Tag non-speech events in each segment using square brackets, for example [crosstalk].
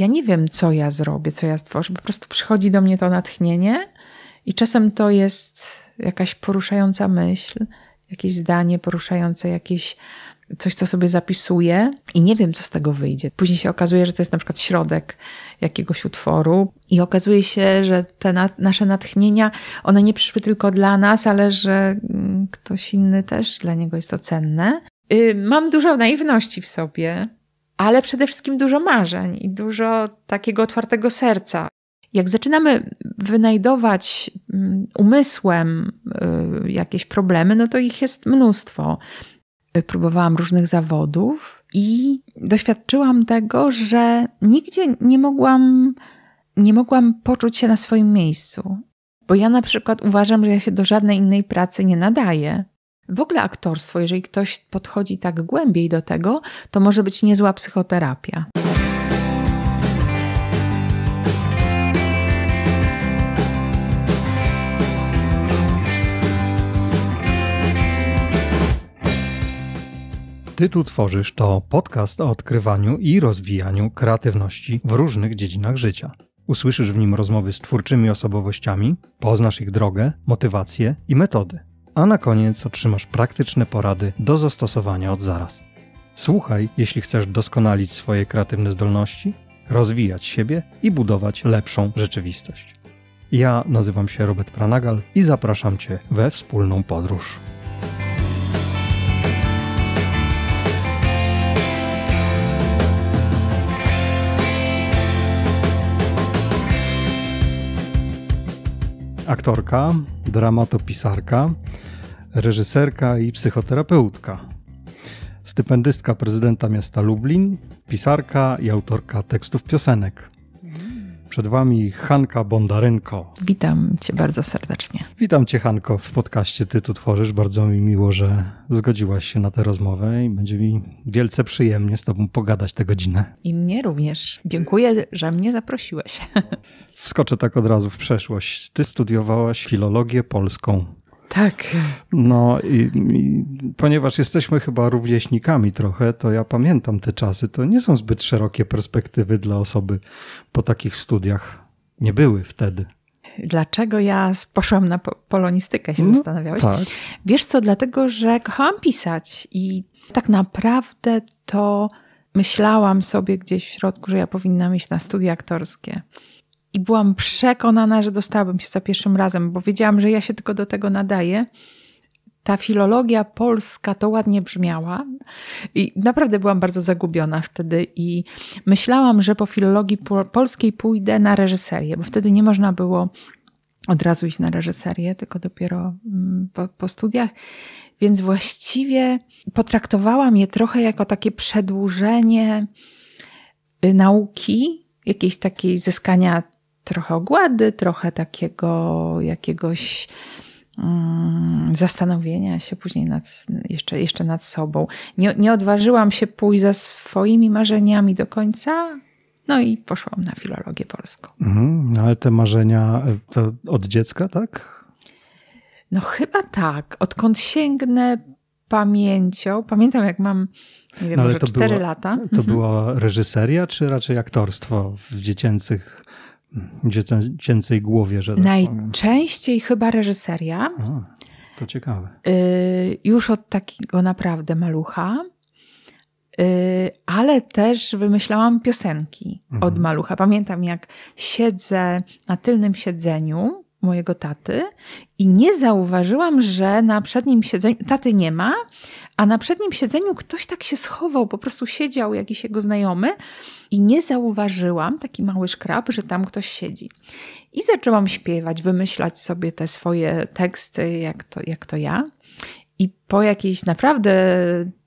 ja nie wiem, co ja zrobię, co ja stworzę. Po prostu przychodzi do mnie to natchnienie i czasem to jest jakaś poruszająca myśl, jakieś zdanie poruszające, jakieś coś, co sobie zapisuję i nie wiem, co z tego wyjdzie. Później się okazuje, że to jest na przykład środek jakiegoś utworu i okazuje się, że te na nasze natchnienia, one nie przyszły tylko dla nas, ale że mm, ktoś inny też dla niego jest to cenne. Y, mam dużo naiwności w sobie, ale przede wszystkim dużo marzeń i dużo takiego otwartego serca. Jak zaczynamy wynajdować mm, umysłem y, jakieś problemy, no to ich jest mnóstwo. Próbowałam różnych zawodów i doświadczyłam tego, że nigdzie nie mogłam, nie mogłam poczuć się na swoim miejscu. Bo ja na przykład uważam, że ja się do żadnej innej pracy nie nadaję. W ogóle aktorstwo, jeżeli ktoś podchodzi tak głębiej do tego, to może być niezła psychoterapia. Ty tu tworzysz to podcast o odkrywaniu i rozwijaniu kreatywności w różnych dziedzinach życia. Usłyszysz w nim rozmowy z twórczymi osobowościami, poznasz ich drogę, motywacje i metody a na koniec otrzymasz praktyczne porady do zastosowania od zaraz. Słuchaj, jeśli chcesz doskonalić swoje kreatywne zdolności, rozwijać siebie i budować lepszą rzeczywistość. Ja nazywam się Robert Pranagal i zapraszam Cię we wspólną podróż. aktorka, dramatopisarka, reżyserka i psychoterapeutka. Stypendystka prezydenta miasta Lublin, pisarka i autorka tekstów piosenek. Przed Wami Hanka Bondarenko. Witam Cię bardzo serdecznie. Witam Cię, Hanko, w podcaście Ty tu tworzysz. Bardzo mi miło, że zgodziłaś się na tę rozmowę i będzie mi wielce przyjemnie z Tobą pogadać tę godzinę. I mnie również. Dziękuję, że mnie zaprosiłeś. Wskoczę tak od razu w przeszłość. Ty studiowałaś filologię polską. Tak. No i, i, ponieważ jesteśmy chyba rówieśnikami trochę, to ja pamiętam te czasy. To nie są zbyt szerokie perspektywy dla osoby po takich studiach. Nie były wtedy. Dlaczego ja poszłam na polonistykę, się no, zastanawiałeś? Tak. Wiesz co, dlatego, że kochałam pisać i tak naprawdę to myślałam sobie gdzieś w środku, że ja powinnam iść na studia aktorskie i byłam przekonana, że dostałabym się za pierwszym razem, bo wiedziałam, że ja się tylko do tego nadaję. Ta filologia polska to ładnie brzmiała i naprawdę byłam bardzo zagubiona wtedy i myślałam, że po filologii polskiej pójdę na reżyserię, bo wtedy nie można było od razu iść na reżyserię, tylko dopiero mm, po, po studiach. Więc właściwie potraktowałam je trochę jako takie przedłużenie y, nauki, jakiejś takiej zyskania trochę ogłady, trochę takiego jakiegoś mm, zastanowienia się później nad, jeszcze, jeszcze nad sobą. Nie, nie odważyłam się pójść za swoimi marzeniami do końca. No i poszłam na filologię polską. Mhm, no ale te marzenia e, od dziecka, tak? No chyba tak. Odkąd sięgnę pamięcią, pamiętam jak mam nie wiem, no, może 4 była, lata. To mhm. była reżyseria, czy raczej aktorstwo w dziecięcych dziecięcej głowie, że tak Najczęściej powiem. chyba reżyseria. A, to ciekawe. Y, już od takiego naprawdę malucha. Y, ale też wymyślałam piosenki od mhm. malucha. Pamiętam, jak siedzę na tylnym siedzeniu mojego taty i nie zauważyłam, że na przednim siedzeniu, taty nie ma, a na przednim siedzeniu ktoś tak się schował, po prostu siedział jakiś jego znajomy i nie zauważyłam, taki mały szkrab, że tam ktoś siedzi. I zaczęłam śpiewać, wymyślać sobie te swoje teksty, jak to, jak to ja. I po jakiejś naprawdę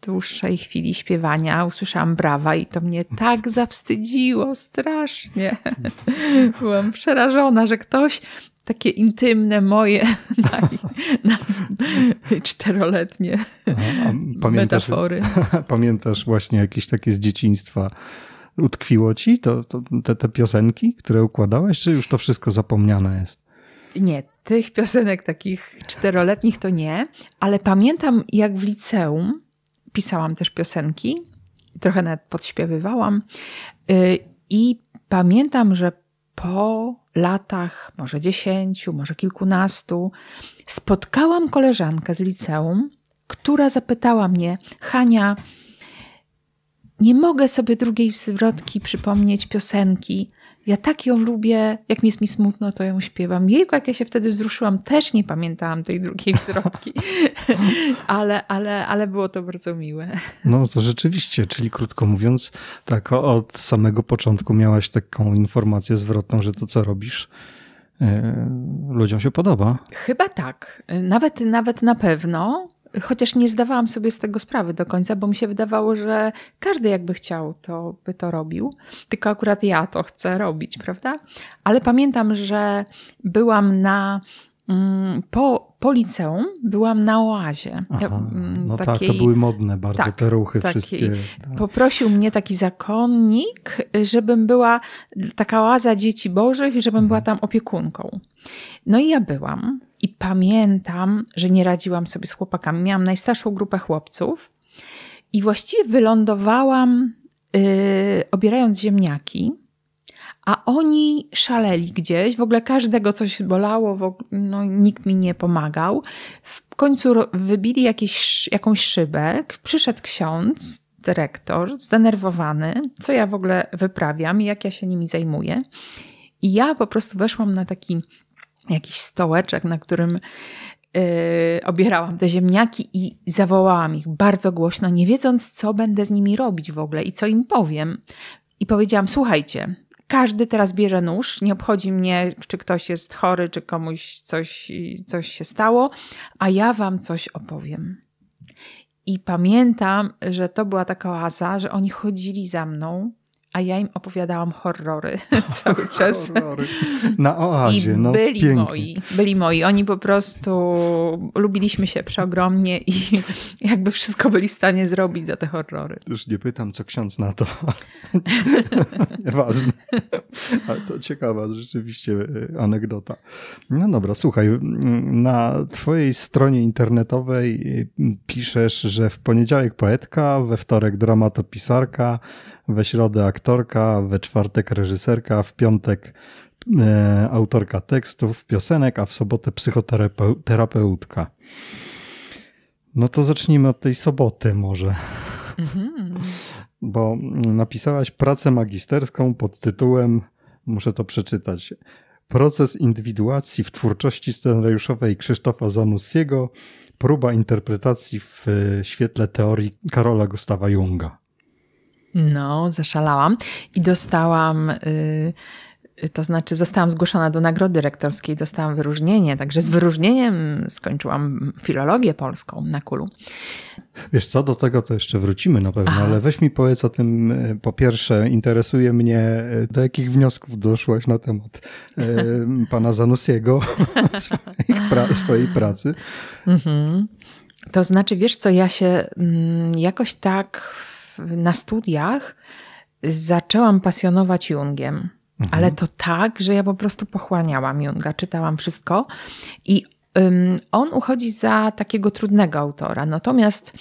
dłuższej chwili śpiewania usłyszałam brawa i to mnie tak zawstydziło strasznie. [laughs] Byłam przerażona, że ktoś takie intymne moje na, [laughs] na czteroletnie pamiętasz, metafory. [laughs] Pamiętasz właśnie jakieś takie z dzieciństwa utkwiło ci to, to, te, te piosenki, które układałeś, czy już to wszystko zapomniane jest? Nie, tych piosenek takich czteroletnich to nie, ale pamiętam jak w liceum pisałam też piosenki, trochę nawet podśpiewywałam y, i pamiętam, że po latach, może dziesięciu, może kilkunastu, spotkałam koleżankę z liceum, która zapytała mnie: Hania, nie mogę sobie drugiej zwrotki przypomnieć piosenki. Ja tak ją lubię, jak mi jest mi smutno, to ją śpiewam. Jejku, jak ja się wtedy wzruszyłam, też nie pamiętałam tej drugiej zrobki, [laughs] ale, ale, ale było to bardzo miłe. No to rzeczywiście, czyli krótko mówiąc, tak od samego początku miałaś taką informację zwrotną, że to co robisz, e, ludziom się podoba. Chyba tak, nawet, nawet na pewno chociaż nie zdawałam sobie z tego sprawy do końca, bo mi się wydawało, że każdy jakby chciał, to by to robił, tylko akurat ja to chcę robić, prawda? Ale pamiętam, że byłam na mm, po, po liceum byłam na oazie. Aha, mm, no takiej, tak, to były modne bardzo tak, te ruchy takiej, wszystkie. Tak. Poprosił mnie taki zakonnik, żebym była, taka oaza dzieci bożych, żebym mhm. była tam opiekunką. No i ja byłam. I pamiętam, że nie radziłam sobie z chłopakami. Miałam najstarszą grupę chłopców i właściwie wylądowałam yy, obierając ziemniaki, a oni szaleli gdzieś. W ogóle każdego coś bolało, no, nikt mi nie pomagał. W końcu wybili jakieś, jakąś szybę. Przyszedł ksiądz, dyrektor, zdenerwowany, co ja w ogóle wyprawiam i jak ja się nimi zajmuję. I ja po prostu weszłam na taki jakiś stołeczek, na którym y, obierałam te ziemniaki i zawołałam ich bardzo głośno, nie wiedząc, co będę z nimi robić w ogóle i co im powiem. I powiedziałam: Słuchajcie, każdy teraz bierze nóż, nie obchodzi mnie, czy ktoś jest chory, czy komuś coś, coś się stało, a ja wam coś opowiem. I pamiętam, że to była taka oaza, że oni chodzili za mną a ja im opowiadałam horrory [laughs] [laughs] cały czas. Horrory. Na oazie, I no byli pięknie. moi, byli moi. Oni po prostu lubiliśmy się przeogromnie i [laughs] jakby wszystko byli w stanie zrobić za te horrory. Już nie pytam, co ksiądz na to. Ważne. Ale to ciekawa rzeczywiście e, anegdota. No dobra, słuchaj, na twojej stronie internetowej e, piszesz, że w poniedziałek poetka, we wtorek dramatopisarka, we środę aktorka, we czwartek reżyserka, w piątek e, autorka tekstów, piosenek, a w sobotę psychoterapeutka. No to zacznijmy od tej soboty może. Mhm. Bo napisałaś pracę magisterską pod tytułem, muszę to przeczytać, Proces indywiduacji w twórczości scenariuszowej Krzysztofa Zanussiego, próba interpretacji w e, świetle teorii Karola Gustawa Junga. No, zaszalałam i dostałam. Y, to znaczy zostałam zgłoszona do nagrody rektorskiej, dostałam wyróżnienie, także z wyróżnieniem skończyłam filologię polską na kulu. Wiesz co, do tego to jeszcze wrócimy na pewno, Aha. ale weź mi powiedz o tym, y, po pierwsze interesuje mnie, y, do jakich wniosków doszłaś na temat [laughs] pana Zanussiego, swojej, pra swojej pracy. Mhm. To znaczy, wiesz co, ja się mm, jakoś tak na studiach zaczęłam pasjonować Jungiem. Mhm. Ale to tak, że ja po prostu pochłaniałam Junga, czytałam wszystko i um, on uchodzi za takiego trudnego autora. Natomiast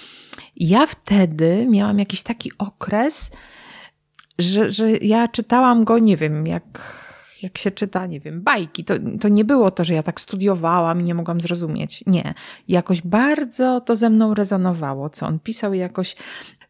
ja wtedy miałam jakiś taki okres, że, że ja czytałam go, nie wiem, jak jak się czyta, nie wiem, bajki. To, to nie było to, że ja tak studiowałam i nie mogłam zrozumieć. Nie. Jakoś bardzo to ze mną rezonowało, co on pisał, i jakoś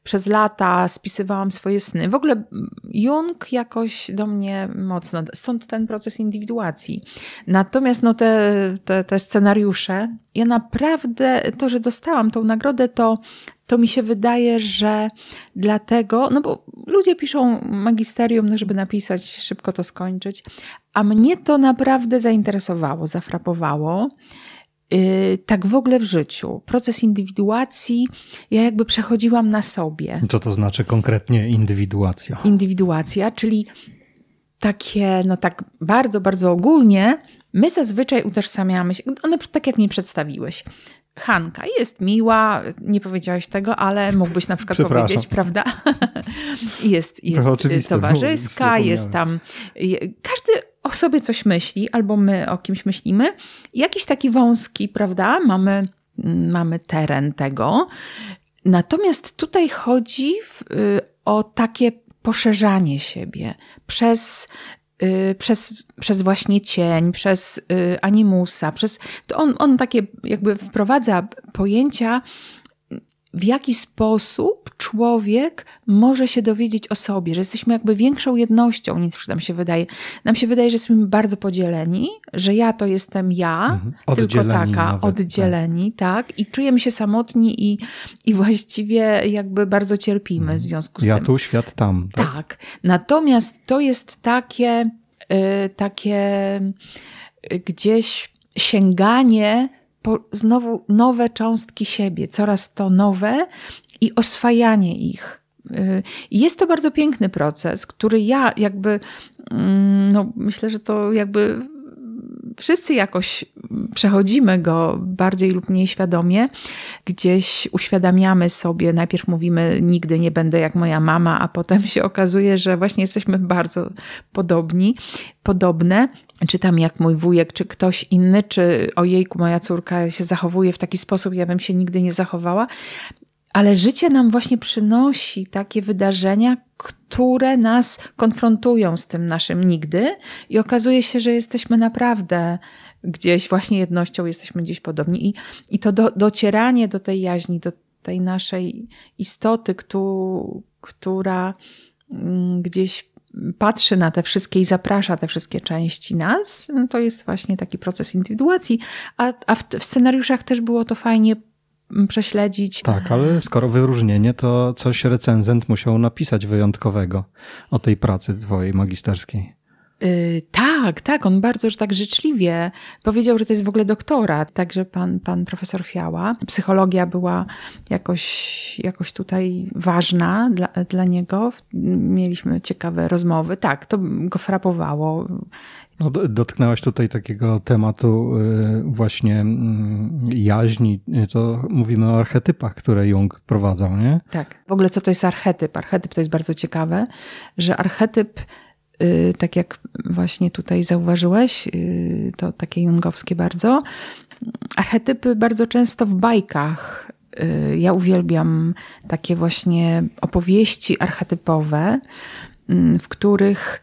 przez lata spisywałam swoje sny. W ogóle Jung jakoś do mnie mocno, stąd ten proces indywiduacji. Natomiast no te, te, te scenariusze, ja naprawdę, to, że dostałam tą nagrodę, to to mi się wydaje, że dlatego, no bo ludzie piszą magisterium, no żeby napisać, szybko to skończyć, a mnie to naprawdę zainteresowało, zafrapowało. Y, tak w ogóle w życiu. Proces indywiduacji ja jakby przechodziłam na sobie. Co to znaczy konkretnie indywiduacja? Indywiduacja, czyli takie, no tak bardzo, bardzo ogólnie, my zazwyczaj utożsamiamy się, one tak jak mi przedstawiłeś. Hanka jest miła, nie powiedziałeś tego, ale mógłbyś na przykład powiedzieć, prawda? [laughs] jest jest towarzyska, jest tam. Każdy o sobie coś myśli, albo my o kimś myślimy. Jakiś taki wąski, prawda? Mamy, mamy teren tego. Natomiast tutaj chodzi w, y, o takie poszerzanie siebie przez y, przez, przez właśnie cień, przez y, animusa, przez. To on, on takie jakby wprowadza pojęcia w jaki sposób człowiek może się dowiedzieć o sobie, że jesteśmy jakby większą jednością niż nam się wydaje. Nam się wydaje, że jesteśmy bardzo podzieleni, że ja to jestem ja, mhm. tylko taka, nawet, tak. oddzieleni, tak. tak. I czujemy się samotni i, i właściwie jakby bardzo cierpimy mhm. w związku z ja tym. Ja tu, świat tam. Tak? tak. Natomiast to jest takie, y, takie y, gdzieś sięganie po, znowu nowe cząstki siebie, coraz to nowe i oswajanie ich. Y, jest to bardzo piękny proces, który ja jakby, mm, no myślę, że to jakby wszyscy jakoś przechodzimy go bardziej lub mniej świadomie. Gdzieś uświadamiamy sobie, najpierw mówimy, nigdy nie będę jak moja mama, a potem się okazuje, że właśnie jesteśmy bardzo podobni, podobne czy tam jak mój wujek, czy ktoś inny, czy ojejku, moja córka się zachowuje w taki sposób, ja bym się nigdy nie zachowała. Ale życie nam właśnie przynosi takie wydarzenia, które nas konfrontują z tym naszym nigdy i okazuje się, że jesteśmy naprawdę gdzieś właśnie jednością, jesteśmy gdzieś podobni. I, i to do, docieranie do tej jaźni, do tej naszej istoty, która mm, gdzieś patrzy na te wszystkie i zaprasza te wszystkie części nas, no to jest właśnie taki proces indywiduacji, a, a w, w scenariuszach też było to fajnie mm, prześledzić. Tak, ale skoro wyróżnienie, to coś recenzent musiał napisać wyjątkowego o tej pracy twojej magisterskiej. Y, tak, tak, on bardzo że tak życzliwie powiedział, że to jest w ogóle doktorat, także pan, pan profesor Fiała. Psychologia była jakoś, jakoś tutaj ważna dla, dla niego. Mieliśmy ciekawe rozmowy. Tak, to go frapowało. No, dotknęłaś tutaj takiego tematu y, właśnie mm, jaźni. To mówimy o archetypach, które Jung prowadzał, nie? Tak. W ogóle co to jest archetyp? Archetyp to jest bardzo ciekawe, że archetyp Y, tak jak właśnie tutaj zauważyłeś, y, to takie jungowskie bardzo. Archetypy bardzo często w bajkach. Y, ja uwielbiam takie właśnie opowieści archetypowe, w których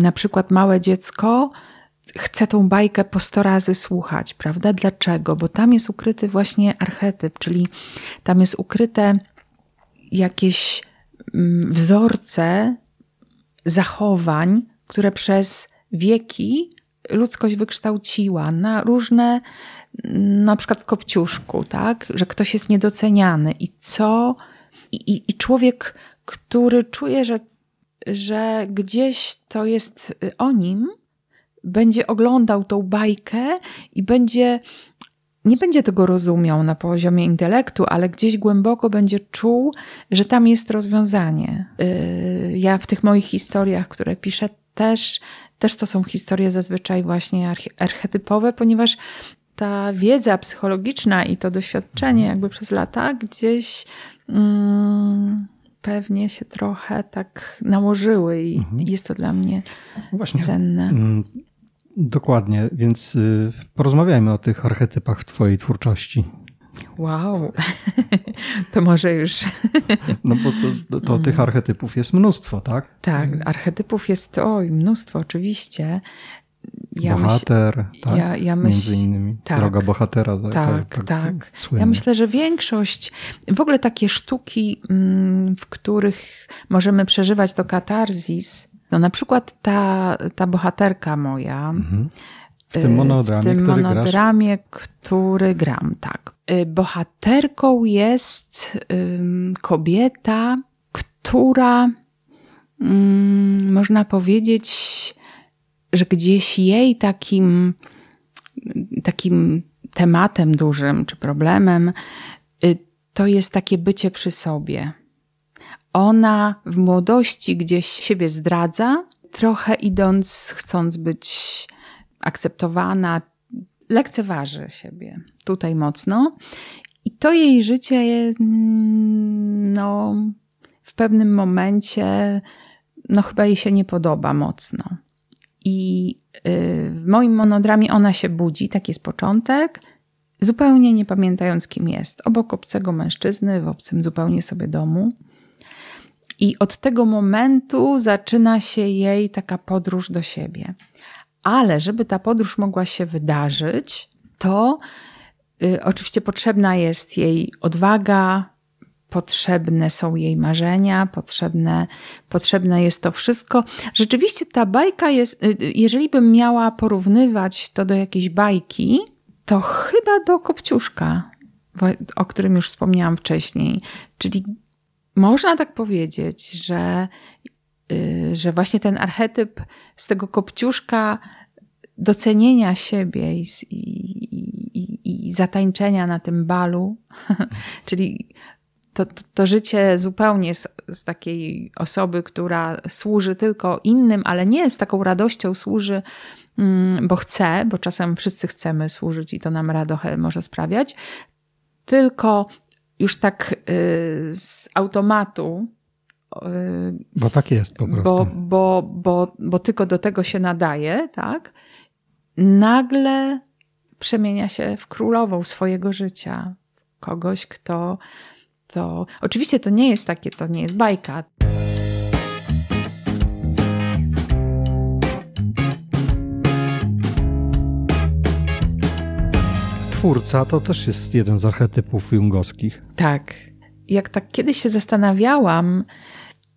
na przykład małe dziecko chce tą bajkę po sto razy słuchać, prawda? Dlaczego? Bo tam jest ukryty właśnie archetyp, czyli tam jest ukryte jakieś mm, wzorce zachowań, które przez wieki ludzkość wykształciła na różne, mm, na przykład w kopciuszku, tak? że ktoś jest niedoceniany i co. I, i człowiek, który czuje, że, że gdzieś to jest y, o nim, będzie oglądał tą bajkę i będzie nie będzie tego rozumiał na poziomie intelektu, ale gdzieś głęboko będzie czuł, że tam jest rozwiązanie. Y, ja w tych moich historiach, które piszę, też, też to są historie zazwyczaj właśnie archetypowe, ponieważ ta wiedza psychologiczna i to doświadczenie mhm. jakby przez lata gdzieś mm, pewnie się trochę tak nałożyły i mhm. jest to dla mnie Właśnie. cenne. Mm, Dokładnie, więc y, porozmawiajmy o tych archetypach w Twojej twórczości. Wow, [laughs] to może już. [laughs] No bo to, to, tych archetypów jest mnóstwo, tak? Tak, archetypów jest oj, mnóstwo, oczywiście. Ja Bohater, myśl, tak? Ja, ja myśl, między innymi. Tak, Droga bohatera. Tak, tak. tak, tak. tak. tak ja myślę, że większość, w ogóle takie sztuki, mm, w których możemy przeżywać to katarzis, no na przykład ta, ta bohaterka moja. Mhm. W y, tym monodramie, w tym który, monodramie który gram, tak. Y, bohaterką jest kobieta, która mm, można powiedzieć, że gdzieś jej takim, takim tematem dużym czy problemem y, to jest takie bycie przy sobie ona w młodości gdzieś siebie zdradza, trochę idąc, chcąc być akceptowana, lekceważy siebie tutaj mocno. I to jej życie, mm, no, w pewnym momencie, no, chyba jej się nie podoba mocno. I y, w moim monodramie ona się budzi, tak jest początek, zupełnie nie pamiętając, kim jest. Obok obcego mężczyzny, w obcym zupełnie sobie domu. I od tego momentu zaczyna się jej taka podróż do siebie. Ale żeby ta podróż mogła się wydarzyć, to y, oczywiście potrzebna jest jej odwaga, potrzebne są jej marzenia, potrzebne, potrzebne jest to wszystko. Rzeczywiście ta bajka jest, y, y, jeżeli bym miała porównywać to do jakiejś bajki, to chyba do Kopciuszka, o którym już wspomniałam wcześniej, czyli można tak powiedzieć, że, y, że właśnie ten archetyp z tego kopciuszka docenienia siebie i, i, i zatańczenia na tym balu, [laughs] czyli to, to, to, życie zupełnie z, z, takiej osoby, która służy tylko innym, ale nie z taką radością służy, mm, bo chce, bo czasem wszyscy chcemy służyć i to nam radość może sprawiać, tylko już tak y, z automatu. Y, bo tak jest po prostu. Bo, bo, bo, bo tylko do tego się nadaje, tak? Nagle przemienia się w królową swojego życia. Kogoś, kto to. Oczywiście to nie jest takie, to nie jest bajka. twórca to też jest jeden z archetypów jungowskich. Tak. Jak tak kiedyś się zastanawiałam,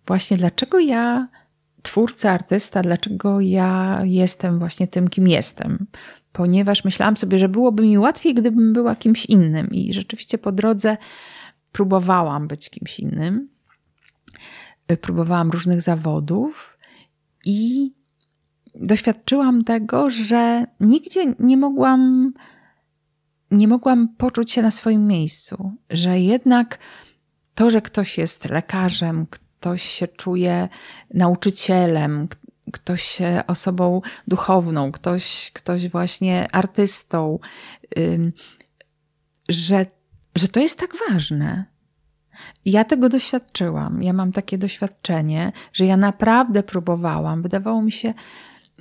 właśnie dlaczego ja, twórca, artysta, dlaczego ja jestem właśnie tym, kim jestem. Ponieważ myślałam sobie, że byłoby mi łatwiej, gdybym była kimś innym, i rzeczywiście po drodze próbowałam być kimś innym. Y, próbowałam różnych zawodów i doświadczyłam tego, że nigdzie nie mogłam nie mogłam poczuć się na swoim miejscu, że jednak to, że ktoś jest lekarzem, ktoś się czuje nauczycielem, ktoś się osobą duchowną, ktoś, ktoś właśnie artystą, że, że to jest tak ważne. Ja tego doświadczyłam, ja mam takie doświadczenie, że ja naprawdę próbowałam. Wydawało mi się,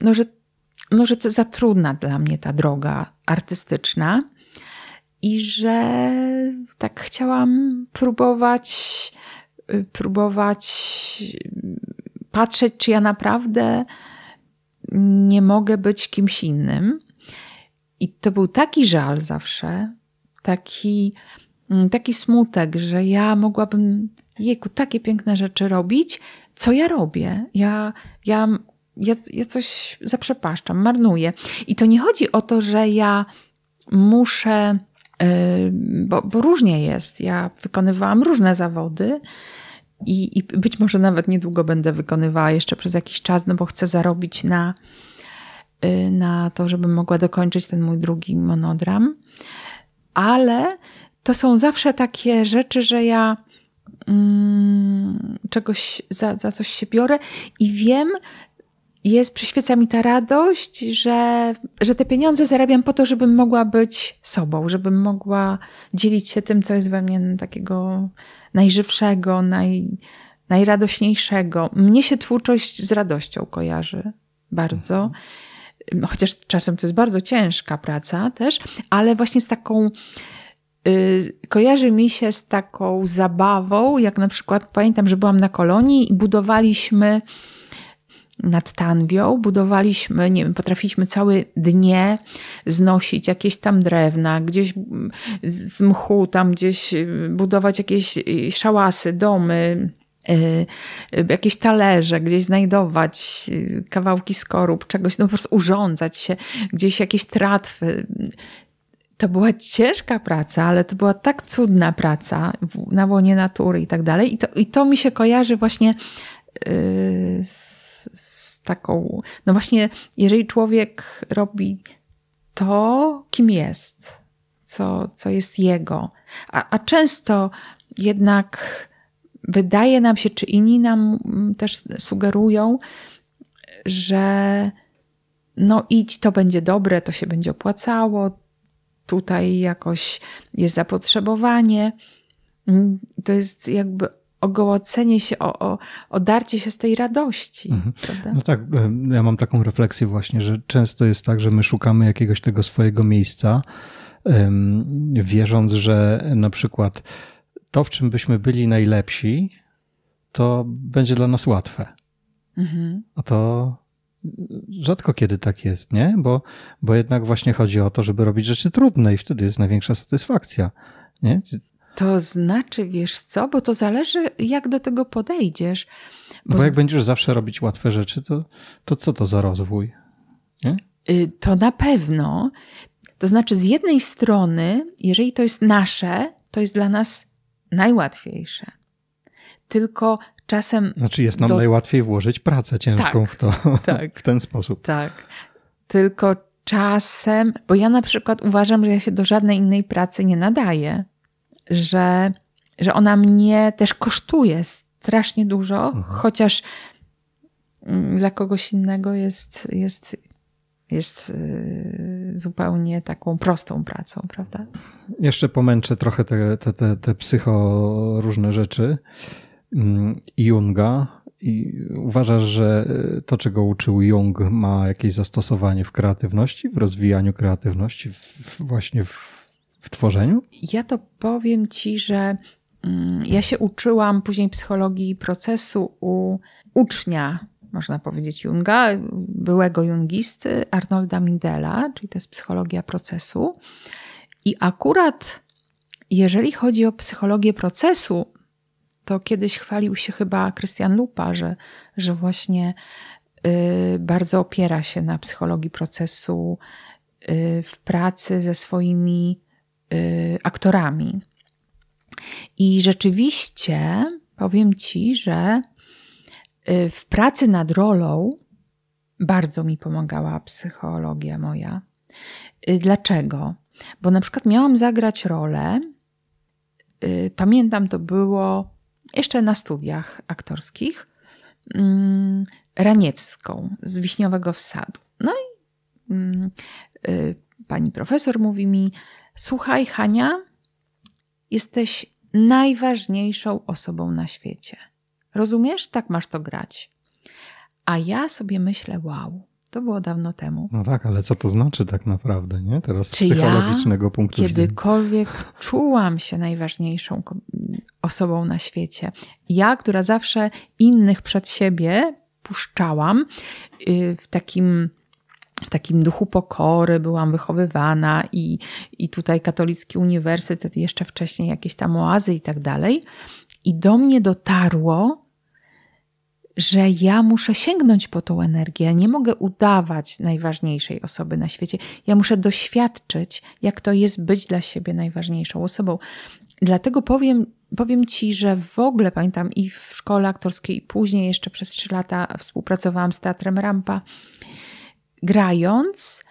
no, że, no, że to za trudna dla mnie ta droga artystyczna, i że tak chciałam próbować, y, próbować y, patrzeć, czy ja naprawdę nie mogę być kimś innym. I to był taki żal zawsze, taki, mm, taki smutek, że ja mogłabym, jejku, takie piękne rzeczy robić, co ja robię. Ja, ja, ja, ja coś zaprzepaszczam, marnuję. I to nie chodzi o to, że ja muszę bo, bo różnie jest. Ja wykonywałam różne zawody. I, I być może nawet niedługo będę wykonywała jeszcze przez jakiś czas, no bo chcę zarobić na, y, na to, żebym mogła dokończyć ten mój drugi monodram. Ale to są zawsze takie rzeczy, że ja mm, czegoś za, za coś się biorę i wiem, jest, przyświeca mi ta radość, że, że te pieniądze zarabiam po to, żebym mogła być sobą, żebym mogła dzielić się tym, co jest we mnie takiego najżywszego, naj, najradośniejszego. Mnie się twórczość z radością kojarzy bardzo. Mhm. chociaż czasem to jest bardzo ciężka praca też, ale właśnie z taką. Y, kojarzy mi się z taką zabawą, jak na przykład pamiętam, że byłam na kolonii i budowaliśmy nad Tanwią budowaliśmy, nie wiem, potrafiliśmy całe dnie znosić jakieś tam drewna, gdzieś mm, z mchu, tam gdzieś y, budować jakieś y, szałasy, domy, y, jakieś talerze, gdzieś znajdować kawałki skorup, czegoś, no po prostu urządzać się, gdzieś jakieś tratwy. To była ciężka praca, ale to była tak cudna praca na łonie natury i tak dalej. I to, i to mi się kojarzy właśnie z taką. No właśnie, jeżeli człowiek robi to, kim jest, co, co jest jego, a, a często jednak wydaje nam się, czy inni nam mm, też sugerują, że no idź, to będzie dobre, to się będzie opłacało, tutaj jakoś jest zapotrzebowanie. Mm, to jest jakby ogołocenie się, o, o, darcie się z tej radości. Mhm. No tak, e, ja mam taką refleksję właśnie, że często jest tak, że my szukamy jakiegoś tego swojego miejsca, wierząc, że na przykład to, w czym byśmy byli najlepsi, to będzie dla nas łatwe. Mhm. A to rzadko kiedy tak jest, nie? Bo, bo jednak właśnie chodzi o to, żeby robić rzeczy trudne i wtedy jest największa satysfakcja. Nie? To znaczy, wiesz co, bo to zależy, jak do tego podejdziesz. Bo, bo jak z... będziesz zawsze robić łatwe rzeczy, to, to co to za rozwój? Nie? Y, to na pewno. To znaczy, z jednej strony, jeżeli to jest nasze, to jest dla nas najłatwiejsze. Tylko czasem. Znaczy, jest nam do... najłatwiej włożyć pracę ciężką tak, w to [laughs] tak, w ten sposób. Tak. Tylko czasem, bo ja na przykład uważam, że ja się do żadnej innej pracy nie nadaję że, że ona mnie też kosztuje strasznie dużo, mhm. chociaż mm, dla kogoś innego jest, jest, jest y, zupełnie taką prostą pracą, prawda? Jeszcze pomęczę trochę te, te, te, te psycho różne rzeczy. Mm, Junga, i uważasz, że y, to, czego uczył Jung, ma jakieś zastosowanie w kreatywności, w rozwijaniu kreatywności, w, właśnie w w tworzeniu? Ja to powiem ci, że mm, ja się uczyłam później psychologii procesu u ucznia, można powiedzieć, Junga, byłego jungisty Arnolda Mindela, czyli to jest psychologia procesu. I akurat jeżeli chodzi o psychologię procesu, to kiedyś chwalił się chyba Krystian Lupa, że, że właśnie y, bardzo opiera się na psychologii procesu y, w pracy ze swoimi Y, aktorami. I rzeczywiście powiem ci, że y, w pracy nad rolą bardzo mi pomagała psychologia moja. Y, dlaczego? Bo na przykład miałam zagrać rolę, pamiętam to było jeszcze na studiach aktorskich, mm, Raniewską z Wiśniowego Wsadu. No i mm, pani profesor mówi mi, Słuchaj, Hania, jesteś najważniejszą osobą na świecie. Rozumiesz? Tak masz to grać. A ja sobie myślę, wow, to było dawno temu. No tak, ale co to znaczy tak naprawdę, nie? Teraz z Czy psychologicznego ja punktu widzenia. Kiedykolwiek czułam się najważniejszą osobą na świecie. Ja, która zawsze innych przed siebie puszczałam y, w takim takim duchu pokory byłam wychowywana i, i tutaj katolicki uniwersytet, jeszcze wcześniej jakieś tam oazy i tak dalej. I do mnie dotarło, że ja muszę sięgnąć po tą energię. Ja nie mogę udawać najważniejszej osoby na świecie. Ja muszę doświadczyć, jak to jest być dla siebie najważniejszą osobą. Dlatego powiem, powiem Ci, że w ogóle pamiętam i w szkole aktorskiej, i później jeszcze przez trzy lata współpracowałam z teatrem Rampa grając,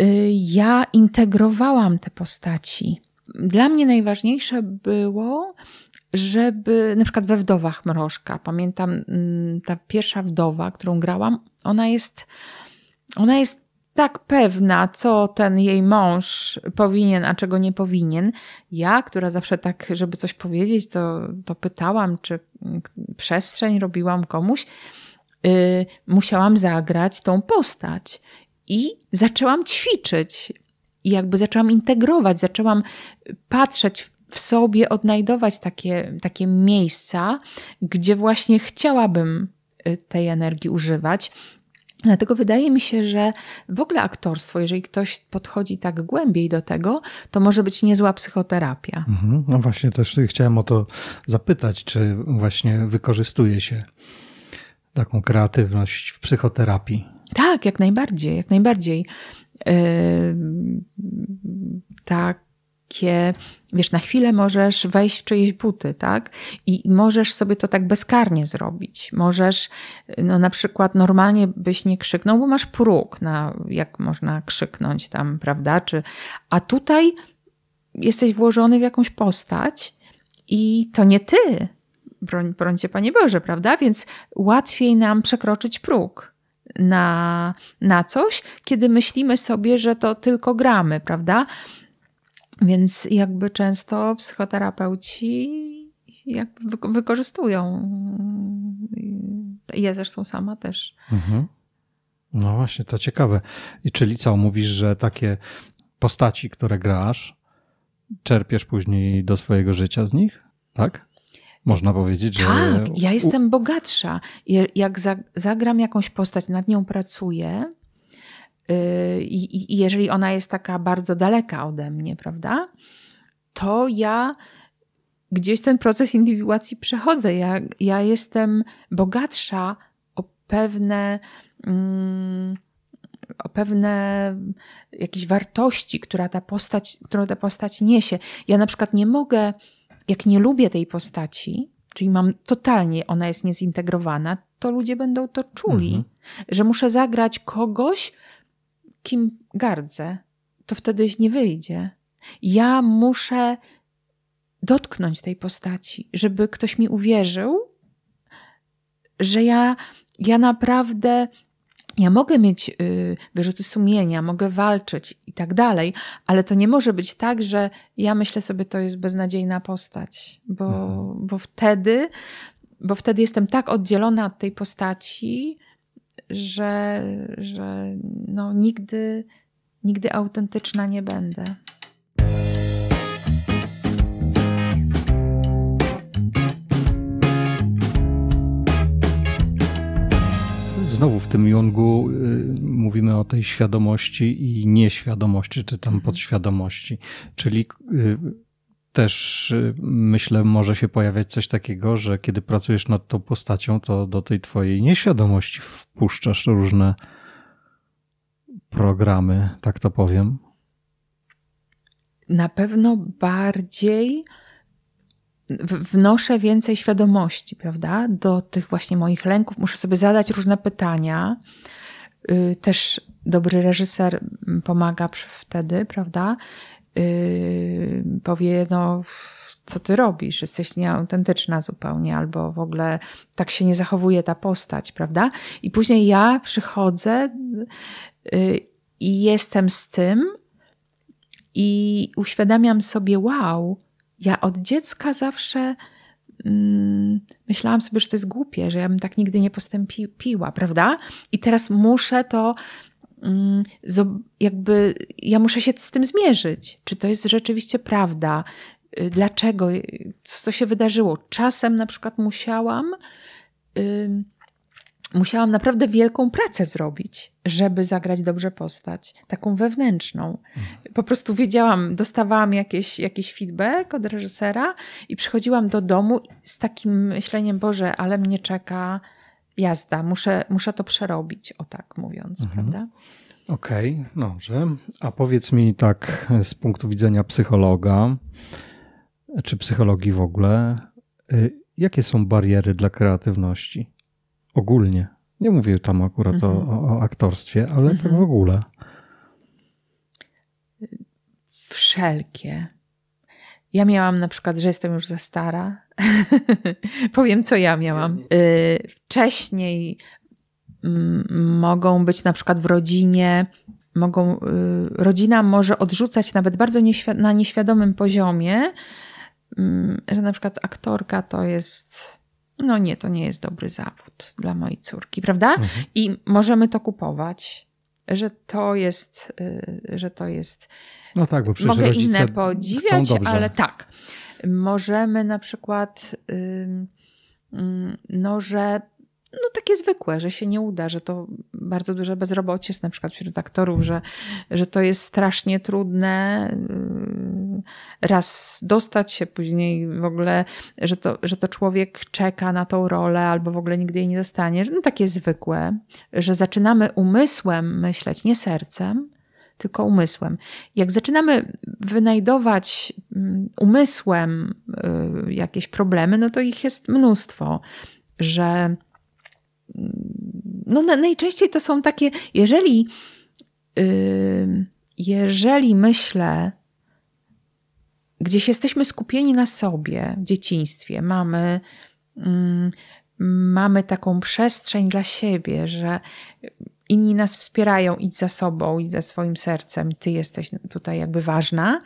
y, ja integrowałam te postaci. Dla mnie najważniejsze było, żeby na przykład we wdowach mrożka, pamiętam mm, ta pierwsza wdowa, którą grałam, ona jest, ona jest tak pewna, co ten jej mąż powinien, a czego nie powinien. Ja, która zawsze tak, żeby coś powiedzieć, to, to pytałam, czy mm, przestrzeń robiłam komuś. Y, musiałam zagrać tą postać. I zaczęłam ćwiczyć, i jakby zaczęłam integrować, zaczęłam patrzeć w sobie, odnajdować takie, takie miejsca, gdzie właśnie chciałabym y, tej energii używać. Dlatego wydaje mi się, że w ogóle aktorstwo, jeżeli ktoś podchodzi tak głębiej do tego, to może być niezła psychoterapia. Mhm. No właśnie też chciałem o to zapytać, czy właśnie wykorzystuje się taką kreatywność w psychoterapii. Tak, jak najbardziej, jak najbardziej. Yy, takie, wiesz, na chwilę możesz wejść w czyjeś buty, tak? I możesz sobie to tak bezkarnie zrobić. Możesz, no na przykład normalnie byś nie krzyknął, bo masz próg, na, jak można krzyknąć tam, prawda? Czy, a tutaj jesteś włożony w jakąś postać i to nie ty, broń, broń Panie Boże, prawda? Więc łatwiej nam przekroczyć próg na, na coś, kiedy myślimy sobie, że to tylko gramy, prawda? Więc jakby często psychoterapeuci jakby wykorzystują. Ja zresztą sama też. Mhm. No właśnie, to ciekawe. I czyli co, mówisz, że takie postaci, które grasz, czerpiesz później do swojego życia z nich, tak? Można powiedzieć, że. Tak, ja jestem bogatsza. Jak zagram jakąś postać, nad nią pracuję. Y, I, jeżeli ona jest taka bardzo daleka ode mnie, prawda, to ja gdzieś ten proces indywiduacji przechodzę. Ja, ja jestem bogatsza o pewne. Mm, o pewne jakieś wartości, która ta postać, którą ta postać niesie. Ja na przykład nie mogę jak nie lubię tej postaci, czyli mam totalnie, ona jest niezintegrowana, to ludzie będą to czuli, mhm. że muszę zagrać kogoś, kim gardzę. To wtedy nie wyjdzie. Ja muszę dotknąć tej postaci, żeby ktoś mi uwierzył, że ja, ja naprawdę ja mogę mieć y, wyrzuty sumienia, mogę walczyć i tak dalej, ale to nie może być tak, że ja myślę sobie, to jest beznadziejna postać, bo, mhm. bo wtedy. Bo wtedy jestem tak oddzielona od tej postaci, że, że no, nigdy, nigdy autentyczna nie będę. znowu w tym Jungu y, mówimy o tej świadomości i nieświadomości, czy tam mhm. podświadomości. Czyli y, też y, myślę, może się pojawiać coś takiego, że kiedy pracujesz nad tą postacią, to do tej twojej nieświadomości wpuszczasz różne programy, tak to powiem. Na pewno bardziej wnoszę więcej świadomości, prawda, do tych właśnie moich lęków. Muszę sobie zadać różne pytania. Y, też dobry reżyser mm, pomaga wtedy, prawda? Y, powie, no, co ty robisz? Jesteś nieautentyczna zupełnie, albo w ogóle tak się nie zachowuje ta postać, prawda? I później ja przychodzę y, i jestem z tym i uświadamiam sobie, wow, ja od dziecka zawsze mm, myślałam sobie, że to jest głupie, że ja bym tak nigdy nie postąpiła, prawda? I teraz muszę to mm, jakby, ja muszę się z tym zmierzyć. Czy to jest rzeczywiście prawda? Y, dlaczego? Y, co się wydarzyło? Czasem na przykład musiałam... Yy, musiałam naprawdę wielką pracę zrobić, żeby zagrać dobrze postać, taką wewnętrzną. Mhm. Po prostu wiedziałam, dostawałam jakieś, jakiś feedback od reżysera i przychodziłam do domu z takim myśleniem, Boże, ale mnie czeka jazda, muszę, muszę to przerobić, o tak mówiąc, mhm. prawda? Okej, okay, dobrze. A powiedz mi tak e, z punktu widzenia psychologa, e, czy psychologii w ogóle, e, jakie są bariery dla kreatywności? ogólnie. Nie mówię tam akurat o, mhm. o, aktorstwie, ale mhm. tak w ogóle. Wszelkie. Ja miałam na przykład, że jestem już za stara. [laughs] Powiem, co ja miałam. Y, wcześniej mm, mogą być na przykład w rodzinie, mogą, y, rodzina może odrzucać nawet bardzo nieświ na nieświadomym poziomie, mm, że na przykład aktorka to jest no nie, to nie jest dobry zawód dla mojej córki, prawda? Mhm. I możemy to kupować, że to jest, y, że to jest. No tak, bo przecież mogę inne podziwiać, ale tak. Możemy na przykład, no że no takie zwykłe, że się nie uda, że to bardzo duże bezrobocie jest na przykład wśród aktorów, że, że to jest strasznie trudne yy, raz dostać się później w ogóle, że to, że to człowiek czeka na tą rolę albo w ogóle nigdy jej nie dostanie. No takie zwykłe, że zaczynamy umysłem myśleć, nie sercem, tylko umysłem. Jak zaczynamy wynajdować mm, umysłem yy, jakieś problemy, no to ich jest mnóstwo, że no najczęściej to są takie, jeżeli, jeżeli myślę, gdzieś jesteśmy skupieni na sobie w dzieciństwie, mamy, mm, mamy taką przestrzeń dla siebie, że inni nas wspierają, idź za sobą, idź za swoim sercem, ty jesteś tutaj jakby ważna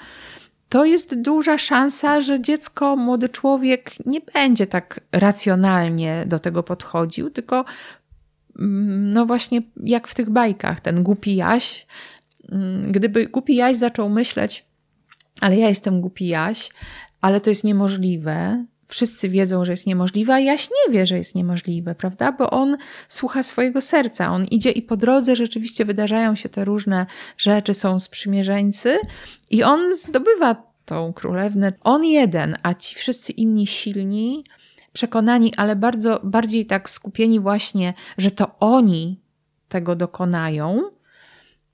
to jest duża szansa, że dziecko, młody człowiek nie będzie tak racjonalnie do tego podchodził, tylko mm, no właśnie jak w tych bajkach, ten głupi Jaś. Mm, gdyby głupi Jaś zaczął myśleć, ale ja jestem głupi Jaś, ale to jest niemożliwe, wszyscy wiedzą, że jest niemożliwe, a Jaś nie wie, że jest niemożliwe, prawda? Bo on słucha swojego serca, on idzie i po drodze rzeczywiście wydarzają się te różne rzeczy, są sprzymierzeńcy i on zdobywa tą królewnę. On jeden, a ci wszyscy inni silni, przekonani, ale bardzo bardziej tak skupieni właśnie, że to oni tego dokonają,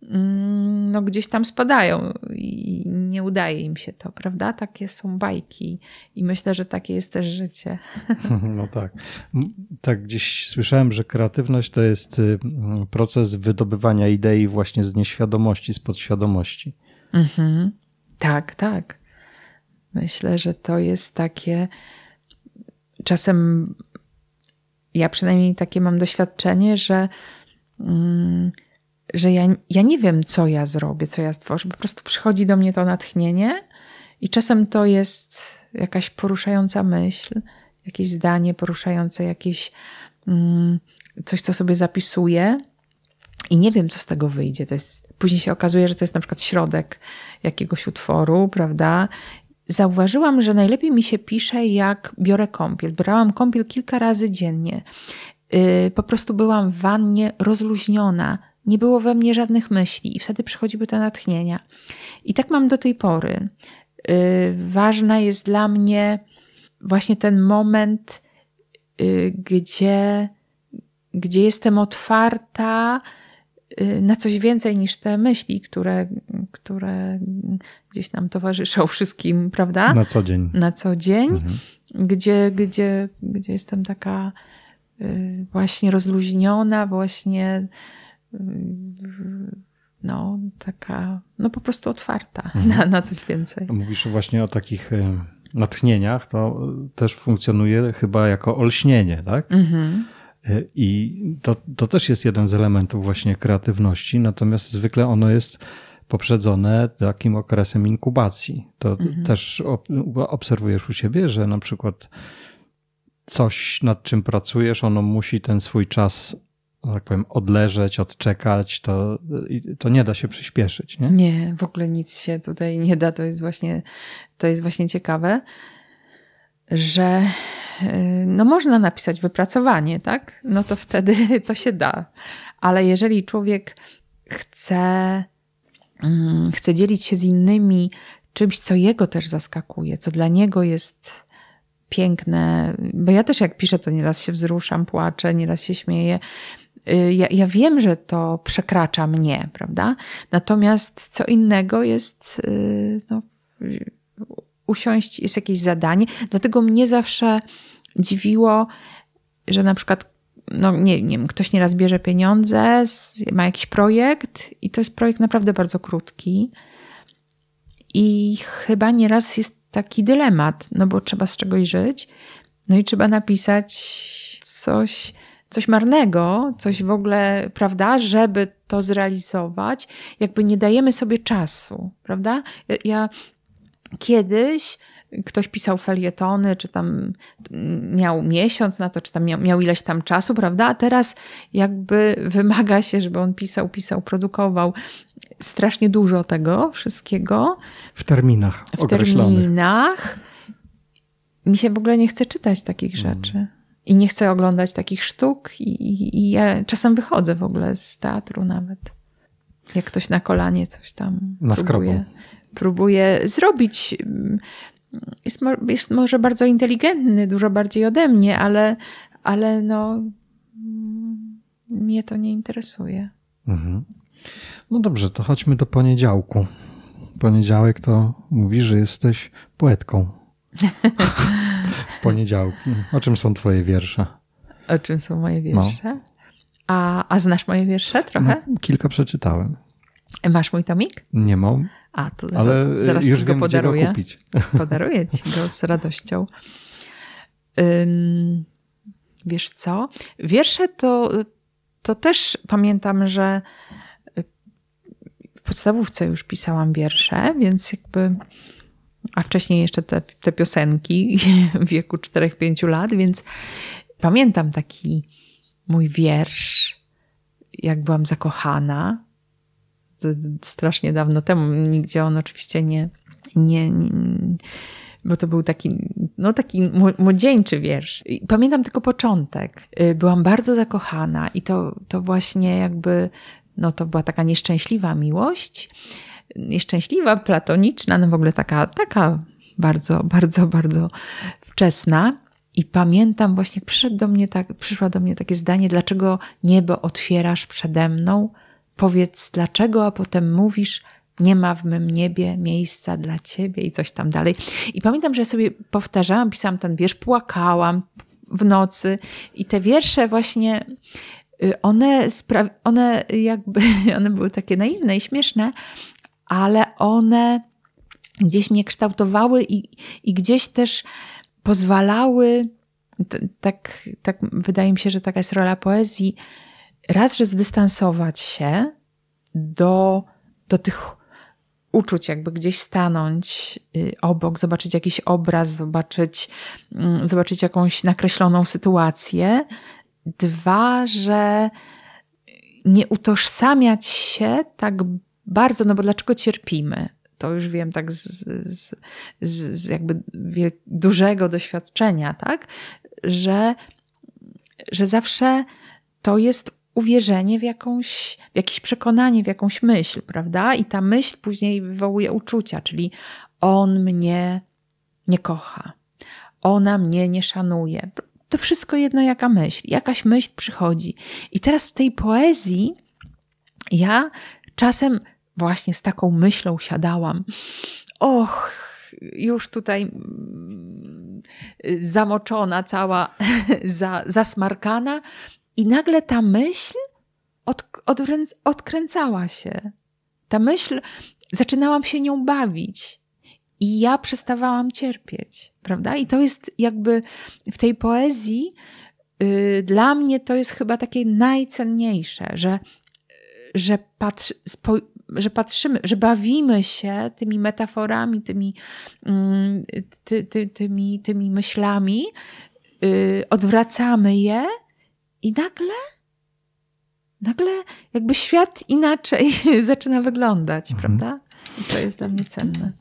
Mm, no, gdzieś tam spadają i nie udaje im się to, prawda? Takie są bajki i myślę, że takie jest też życie. [laughs] No tak. Mm, tak, gdzieś słyszałem, że kreatywność to jest y, mm, proces wydobywania idei właśnie z nieświadomości, z podświadomości. Mhm. Tak, tak. Myślę, że to jest takie czasem. Ja przynajmniej takie mam doświadczenie, że że ja, ja nie wiem, co ja zrobię, co ja stworzę. Po prostu przychodzi do mnie to natchnienie i czasem to jest jakaś poruszająca myśl, jakieś zdanie poruszające, jakieś mm, coś, co sobie zapisuję i nie wiem, co z tego wyjdzie. To jest, później się okazuje, że to jest na przykład środek jakiegoś utworu, prawda? Zauważyłam, że najlepiej mi się pisze, jak biorę kąpiel. Brałam kąpiel kilka razy dziennie. Y, po prostu byłam w wannie rozluźniona, nie było we mnie żadnych myśli i wtedy przychodziły te natchnienia. I tak mam do tej pory. Y, ważna jest dla mnie właśnie ten moment, y, gdzie, gdzie jestem otwarta y, na coś więcej niż te myśli, które, które gdzieś nam towarzyszą [laughs] wszystkim, prawda? Na co dzień. Na co dzień, mhm. gdzie, gdzie, gdzie jestem taka właśnie rozluźniona, właśnie no, taka, no po prostu otwarta mhm. na, na coś więcej. Mówisz właśnie o takich e, natchnieniach, to e, też funkcjonuje chyba jako olśnienie, tak? Mhm. E, I to, to też jest jeden z elementów właśnie kreatywności, natomiast zwykle ono jest poprzedzone takim okresem inkubacji. To mhm. też obserwujesz u siebie, że na przykład coś, nad czym pracujesz, ono musi ten swój czas tak powiem, odleżeć, odczekać, to, to nie da się przyspieszyć. Nie? nie, w ogóle nic się tutaj nie da. To jest właśnie, to jest właśnie ciekawe, że e, no można napisać wypracowanie, tak? No to wtedy [laughs] to się da. Ale jeżeli człowiek chce, mm, chce dzielić się z innymi czymś, co jego też zaskakuje, co dla niego jest piękne, bo ja też jak piszę, to nieraz się wzruszam, płaczę, nieraz się śmieję, Y, ja, ja wiem, że to przekracza mnie, prawda? Natomiast co innego jest y, no, usiąść, jest jakieś zadanie. Dlatego mnie zawsze dziwiło, że na przykład no nie, nie wiem, ktoś nieraz bierze pieniądze, ma jakiś projekt i to jest projekt naprawdę bardzo krótki. I chyba nieraz jest taki dylemat, no bo trzeba z czegoś żyć, no i trzeba napisać coś coś marnego, coś w ogóle, prawda, żeby to zrealizować, jakby nie dajemy sobie czasu, prawda? Ja, ja kiedyś ktoś pisał felietony, czy tam miał miesiąc na to, czy tam miał, miał, ileś tam czasu, prawda? A teraz jakby wymaga się, żeby on pisał, pisał, produkował strasznie dużo tego wszystkiego. W terminach. W terminach. Mi się w ogóle nie chce czytać takich mm. rzeczy i nie chcę oglądać takich sztuk i, i, ja czasem wychodzę w ogóle z teatru nawet. Jak ktoś na kolanie coś tam na próbuje, próbuje zrobić. Jest, jest może bardzo inteligentny, dużo bardziej ode mnie, ale, ale no mnie to nie interesuje. Mhm. No dobrze, to chodźmy do poniedziałku. Poniedziałek to mówi, że jesteś poetką. [laughs] w poniedziałek. O czym są twoje wiersze? O czym są moje no. wiersze? A, a znasz moje wiersze trochę? No, kilka przeczytałem. Masz mój tomik? Nie mam. A, to ale zaraz, już ci go wiem, podaruję. Go kupić. [laughs] Podaruję ci go z radością. wiesz co? Wiersze to, to też pamiętam, że y, w podstawówce już pisałam wiersze, więc jakby a wcześniej jeszcze te, te piosenki [laughs] w wieku 4-5 lat, więc pamiętam taki mój wiersz, jak byłam zakochana. Strasznie dawno temu, nigdzie on oczywiście nie, nie, nie bo to był taki, no taki młodzieńczy wiersz. I pamiętam tylko początek. Y, byłam bardzo zakochana i to, to właśnie jakby, no to była taka nieszczęśliwa miłość nieszczęśliwa, platoniczna, no w ogóle taka, taka bardzo, bardzo, bardzo wczesna. I pamiętam właśnie, przyszedł do mnie tak, przyszła do mnie takie zdanie, dlaczego niebo otwierasz przede mną? Powiedz dlaczego, a potem mówisz, nie ma w mym niebie miejsca dla ciebie i coś tam dalej. I pamiętam, że ja sobie powtarzałam, pisałam ten wiersz, płakałam w nocy i te wiersze właśnie y, one, one jakby, [laughs] one były takie naiwne i śmieszne, ale one gdzieś mnie kształtowały i, i gdzieś też pozwalały, t- tak, tak wydaje mi się, że taka jest rola poezji, raz, że zdystansować się do, do tych uczuć, jakby gdzieś stanąć y, obok, zobaczyć jakiś obraz, zobaczyć, mm, zobaczyć jakąś nakreśloną sytuację. Dwa, że nie utożsamiać się tak bardzo, no bo dlaczego cierpimy? To już wiem tak z, z, z jakby dużego doświadczenia, tak? Że, że zawsze to jest uwierzenie w, jakąś, w jakieś przekonanie, w jakąś myśl, prawda? I ta myśl później wywołuje uczucia, czyli on mnie nie kocha, ona mnie nie szanuje. To wszystko jedno jaka myśl, jakaś myśl przychodzi. I teraz w tej poezji ja czasem właśnie z taką myślą siadałam. Och, już tutaj mm, zamoczona, cała [laughs] za, zasmarkana, i nagle ta myśl od, od, odkręcała się. Ta myśl, zaczynałam się nią bawić. I ja przestawałam cierpieć, prawda? I to jest jakby w tej poezji, yy, dla mnie to jest chyba takie najcenniejsze, że, y, że patrz, spo, że patrzymy, że bawimy się tymi metaforami, tymi, mm, ty, ty, tymi, tymi myślami, yy, odwracamy je i nagle, nagle jakby świat inaczej [laughs] zaczyna wyglądać, mhm. prawda? I to jest dla mnie cenne.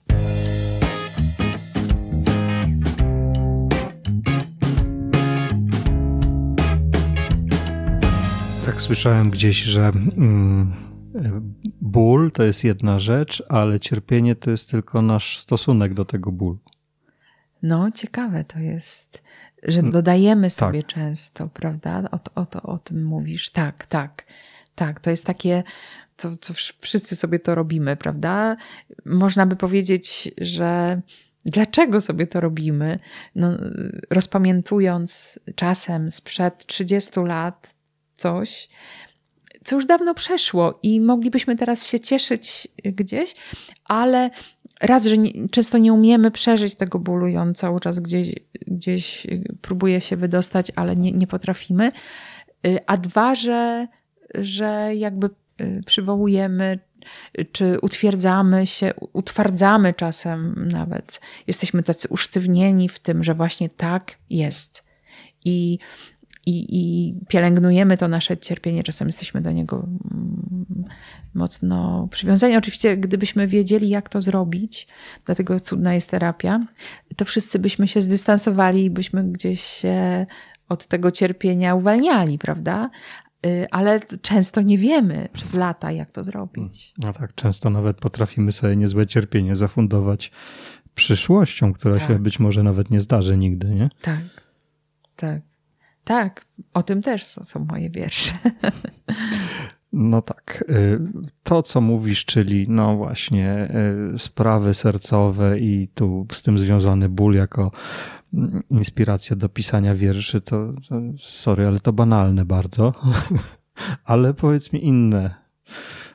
Tak słyszałem gdzieś, że. Mm ból to jest jedna rzecz, ale cierpienie to jest tylko nasz stosunek do tego bólu. No, ciekawe to jest, że dodajemy tak. sobie tak. często, prawda? O, o, o, tym mówisz. Tak, tak, tak. To jest takie, co, co wszyscy sobie to robimy, prawda? Można by powiedzieć, że dlaczego sobie to robimy, no, rozpamiętując czasem sprzed 30 lat coś, co już dawno przeszło i moglibyśmy teraz się cieszyć y, gdzieś, ale raz, że nie, często nie umiemy przeżyć tego bólu i on cały czas gdzieś, gdzieś y, próbuje się wydostać, ale nie, nie potrafimy, y, a dwa, że, że jakby przywołujemy czy utwierdzamy się, utwardzamy czasem nawet. Jesteśmy tacy usztywnieni w tym, że właśnie tak jest. I i, i pielęgnujemy to nasze cierpienie, czasem jesteśmy do niego mm, mocno przywiązani. Oczywiście, gdybyśmy wiedzieli, jak to zrobić, dlatego cudna jest terapia, to wszyscy byśmy się zdystansowali i byśmy gdzieś się od tego cierpienia uwalniali, prawda? Y, ale często nie wiemy przez lata, jak to zrobić. Mm. No tak, często nawet potrafimy sobie niezłe cierpienie zafundować przyszłością, która tak. się być może nawet nie zdarzy nigdy, nie? Tak, tak. Tak, o tym też są, są moje wiersze. [laughs] No tak. Y, to, co mówisz, czyli no właśnie y, sprawy sercowe i tu z tym związany ból jako mm, inspiracja do pisania wierszy, to, sorry, ale to banalne bardzo. [laughs] ale powiedz mi inne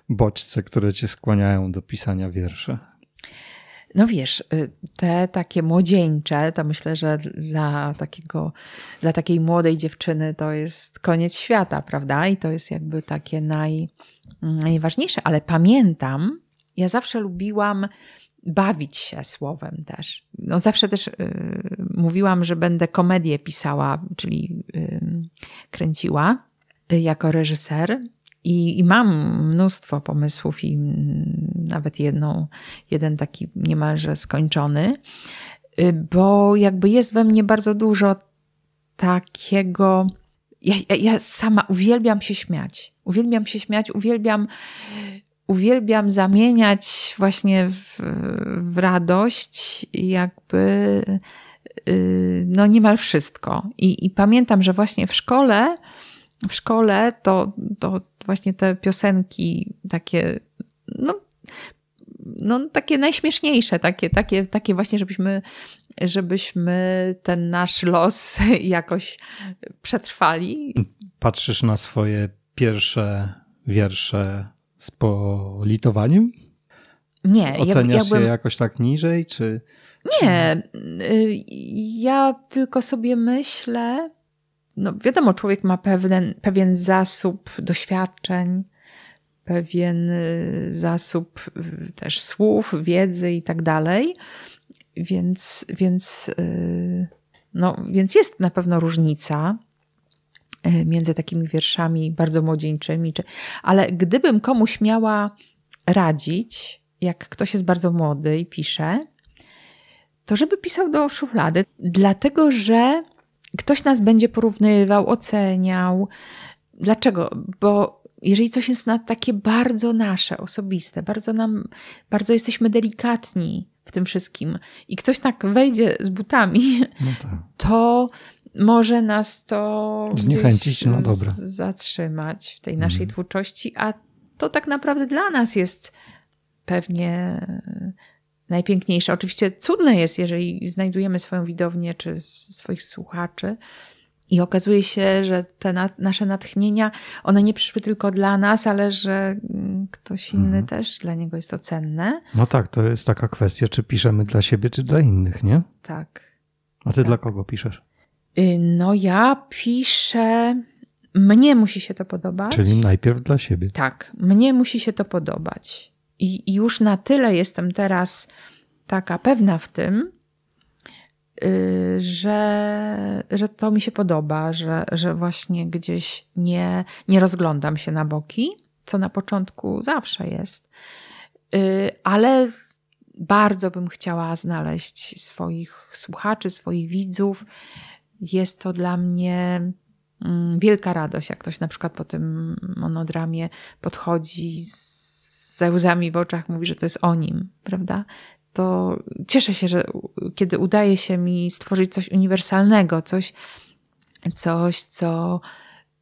bodźce, które cię skłaniają do pisania wierszy. No wiesz, y, te takie młodzieńcze, to myślę, że dla, takiego, dla takiej młodej dziewczyny to jest koniec świata, prawda? I to jest jakby takie naj, mm, najważniejsze. Ale pamiętam, ja zawsze lubiłam bawić się słowem też. No zawsze też y, mówiłam, że będę komedię pisała, czyli kręciła y, jako reżyser i, I, mam mnóstwo pomysłów, i nawet jedną, jeden taki niemalże skończony, y, bo jakby jest we mnie bardzo dużo takiego. Ja, ja sama uwielbiam się śmiać. Uwielbiam się śmiać, uwielbiam, uwielbiam zamieniać właśnie w, w radość, jakby y, no niemal wszystko. I, I pamiętam, że właśnie w szkole w szkole, to, to właśnie te piosenki takie, no, no takie najśmieszniejsze, takie, takie, takie właśnie, żebyśmy, żebyśmy ten nasz los [laughs] jakoś przetrwali. Patrzysz na swoje pierwsze wiersze z politowaniem? Nie. Oceniasz ja, ja bym... je jakoś tak niżej, czy... Nie, y, ja tylko sobie myślę, no wiadomo, człowiek ma pewien, pewien zasób doświadczeń, pewien y, zasób y, też słów, wiedzy i tak dalej. Więc, więc, y, no, więc jest na pewno różnica między takimi wierszami bardzo młodzieńczymi. Czy, ale gdybym komuś miała radzić, jak ktoś jest bardzo młody i pisze, to żeby pisał do szuflady, dlatego że Ktoś nas będzie porównywał, oceniał. Dlaczego? Bo jeżeli coś jest na takie bardzo nasze, osobiste, bardzo nam, bardzo jesteśmy delikatni w tym wszystkim i ktoś tak wejdzie z butami, no tak. to może nas to zniechęcić, no dobra. zatrzymać w tej naszej mhm. twórczości, a to tak naprawdę dla nas jest pewnie najpiękniejsza. Oczywiście cudne jest, jeżeli znajdujemy swoją widownię czy swoich słuchaczy. I okazuje się, że te na, nasze natchnienia, one nie przyszły tylko dla nas, ale że mm, ktoś inny mhm. też dla niego jest to cenne. No tak, to jest taka kwestia, czy piszemy dla siebie, czy dla innych, nie? Tak. A ty tak. dla kogo piszesz? Y, no ja piszę. Mnie musi się to podobać. Czyli najpierw dla siebie. Tak, mnie musi się to podobać. I już na tyle jestem teraz taka pewna w tym, y, że, że to mi się podoba, że, że właśnie gdzieś nie, nie rozglądam się na boki, co na początku zawsze jest, y, ale bardzo bym chciała znaleźć swoich słuchaczy, swoich widzów. Jest to dla mnie mm, wielka radość, jak ktoś na przykład po tym monodramie podchodzi z ze łzami w oczach mówi, że to jest o nim, prawda? To cieszę się, że kiedy udaje się mi stworzyć coś uniwersalnego, coś, coś co,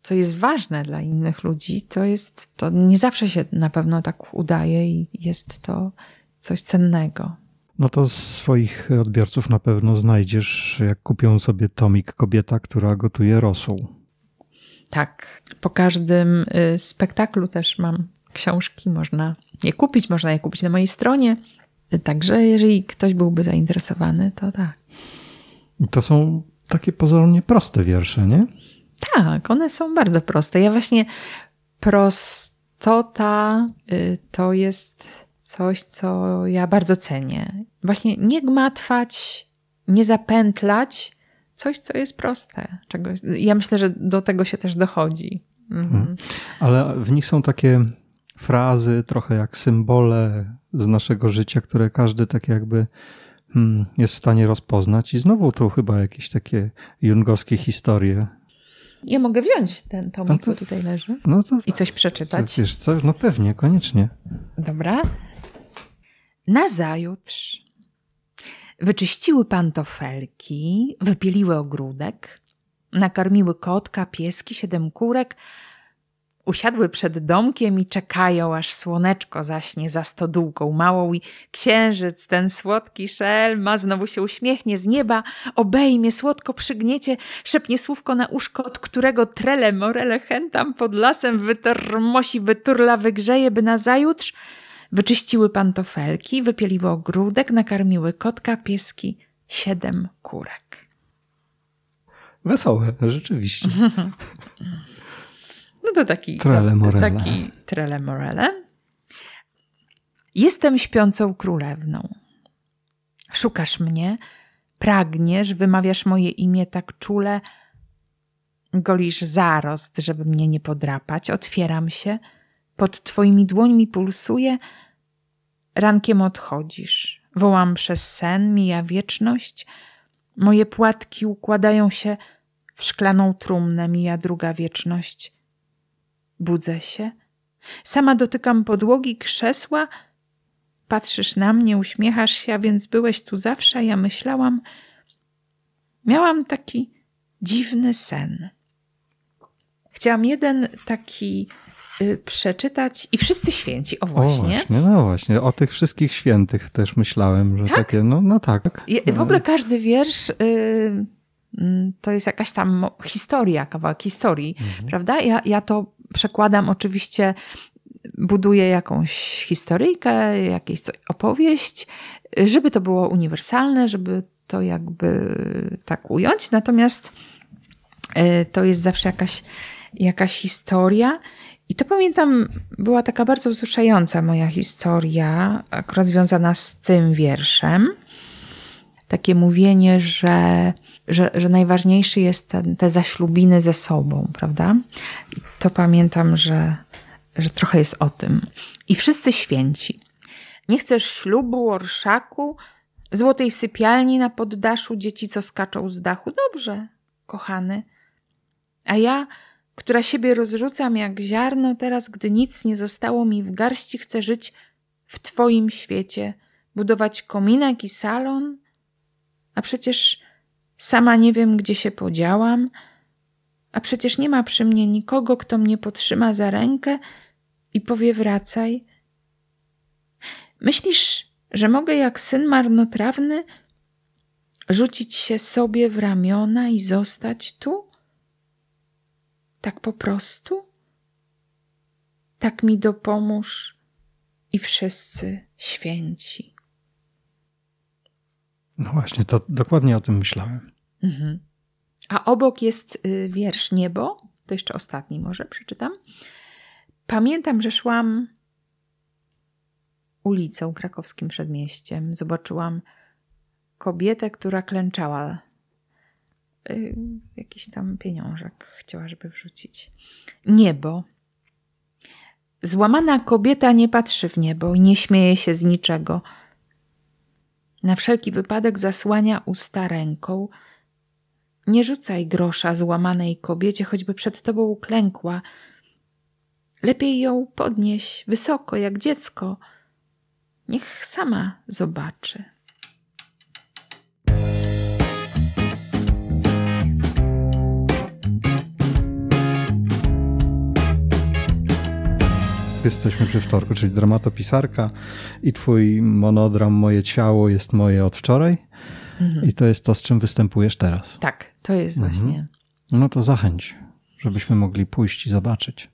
co jest ważne dla innych ludzi, to jest, to nie zawsze się na pewno tak udaje i jest to coś cennego. No to swoich odbiorców na pewno znajdziesz, jak kupią sobie tomik kobieta, która gotuje rosół. Tak. Po każdym y, spektaklu też mam książki, można je kupić, można je kupić na mojej stronie. Także jeżeli ktoś byłby zainteresowany, to tak. To są takie pozornie proste wiersze, nie? Tak, one są bardzo proste. Ja właśnie prostota y, to jest coś, co ja bardzo cenię. Właśnie nie gmatwać, nie zapętlać, coś, co jest proste. Czegoś. Ja myślę, że do tego się też dochodzi. Mhm. Hmm. Ale w nich są takie frazy, trochę jak symbole z naszego życia, które każdy tak jakby hmm, jest w stanie rozpoznać. I znowu tu chyba jakieś takie jungowskie historie. Ja mogę wziąć ten tomik, no to, co tutaj leży no to, i coś przeczytać. Wiesz co? No pewnie, koniecznie. Dobra. Nazajutrz wyczyściły pantofelki, wypieliły ogródek, nakarmiły kotka, pieski, siedem kurek – Usiadły przed domkiem i czekają, aż słoneczko zaśnie za stodółką małą i księżyc, ten słodki szelma, znowu się uśmiechnie z nieba, obejmie, słodko przygniecie, szepnie słówko na uszko, od którego trele morele chętam pod lasem, wytormosi, wyturla, wygrzeje, by nazajutrz wyczyściły pantofelki, wypieliły ogródek, nakarmiły kotka, pieski, siedem kurek. Wesołe, rzeczywiście. [laughs] No to taki Trele Morele. Taki Trele Morele. Jestem śpiącą królewną. Szukasz mnie, pragniesz, wymawiasz moje imię tak czule, golisz zarost, żeby mnie nie podrapać. Otwieram się, pod twoimi dłońmi pulsuje, rankiem odchodzisz. Wołam przez sen, mija wieczność. Moje płatki układają się w szklaną trumnę, mija druga wieczność. Budzę się. Sama dotykam podłogi, krzesła. Patrzysz na mnie, uśmiechasz się, a więc byłeś tu zawsze, ja myślałam. Miałam taki dziwny sen. Chciałam jeden taki y, przeczytać i wszyscy święci, o właśnie. O właśnie, no właśnie, o tych wszystkich świętych też myślałem, że tak? takie, no, no tak. w no. ogóle każdy wiersz... Y, mm, to jest jakaś tam historia, kawałek historii, mhm. prawda? Ja, ja to przekładam oczywiście, buduję jakąś historyjkę, jakieś opowieść, żeby to było uniwersalne, żeby to jakby tak ująć. Natomiast e, to jest zawsze jakaś, jakaś historia. I to pamiętam, była taka bardzo wzruszająca moja historia, akurat związana z tym wierszem. Takie mówienie, że że, że najważniejszy jest ten, te zaślubiny ze sobą, prawda? I to pamiętam, że, że trochę jest o tym. I wszyscy święci. Nie chcesz ślubu, orszaku, złotej sypialni na poddaszu, dzieci, co skaczą z dachu. Dobrze, kochany. A ja, która siebie rozrzucam jak ziarno, teraz, gdy nic nie zostało mi w garści, chcę żyć w Twoim świecie, budować kominek i salon. A przecież Sama nie wiem, gdzie się podziałam, a przecież nie ma przy mnie nikogo, kto mnie potrzyma za rękę i powie wracaj. Myślisz, że mogę jak syn marnotrawny rzucić się sobie w ramiona i zostać tu? Tak po prostu? Tak mi dopomóż i wszyscy święci. No właśnie, to dokładnie o tym myślałem. Mhm. A obok jest y, wiersz Niebo, to jeszcze ostatni może przeczytam. Pamiętam, że szłam ulicą krakowskim przedmieściem. Zobaczyłam kobietę, która klęczała. Y, jakiś tam pieniążek chciała, żeby wrzucić. Niebo. Złamana kobieta nie patrzy w niebo i nie śmieje się z niczego. Na wszelki wypadek zasłania usta ręką – nie rzucaj grosza złamanej kobiecie, choćby przed tobą uklękła. Lepiej ją podnieś wysoko, jak dziecko. Niech sama zobaczy. Jesteśmy przy wtorku, czyli dramatopisarka i twój monodram Moje ciało jest moje od wczoraj? Mhm. I to jest to, z czym występujesz teraz. Tak, to jest mhm. właśnie. No to zachęć, żebyśmy mogli pójść i zobaczyć.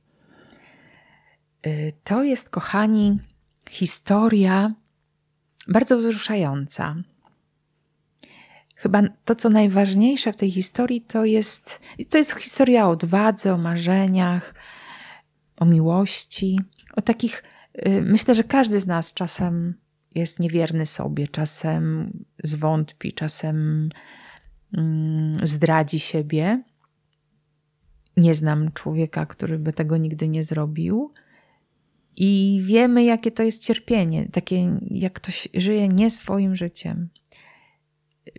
Y, to jest, kochani, historia bardzo wzruszająca. Chyba to, co najważniejsze w tej historii, to jest, to jest historia o odwadze, o marzeniach, o miłości, o takich. Y, myślę, że każdy z nas czasem jest niewierny sobie, czasem zwątpi, czasem mm, zdradzi siebie. Nie znam człowieka, który by tego nigdy nie zrobił. I wiemy, jakie to jest cierpienie, takie jak ktoś żyje nie swoim życiem.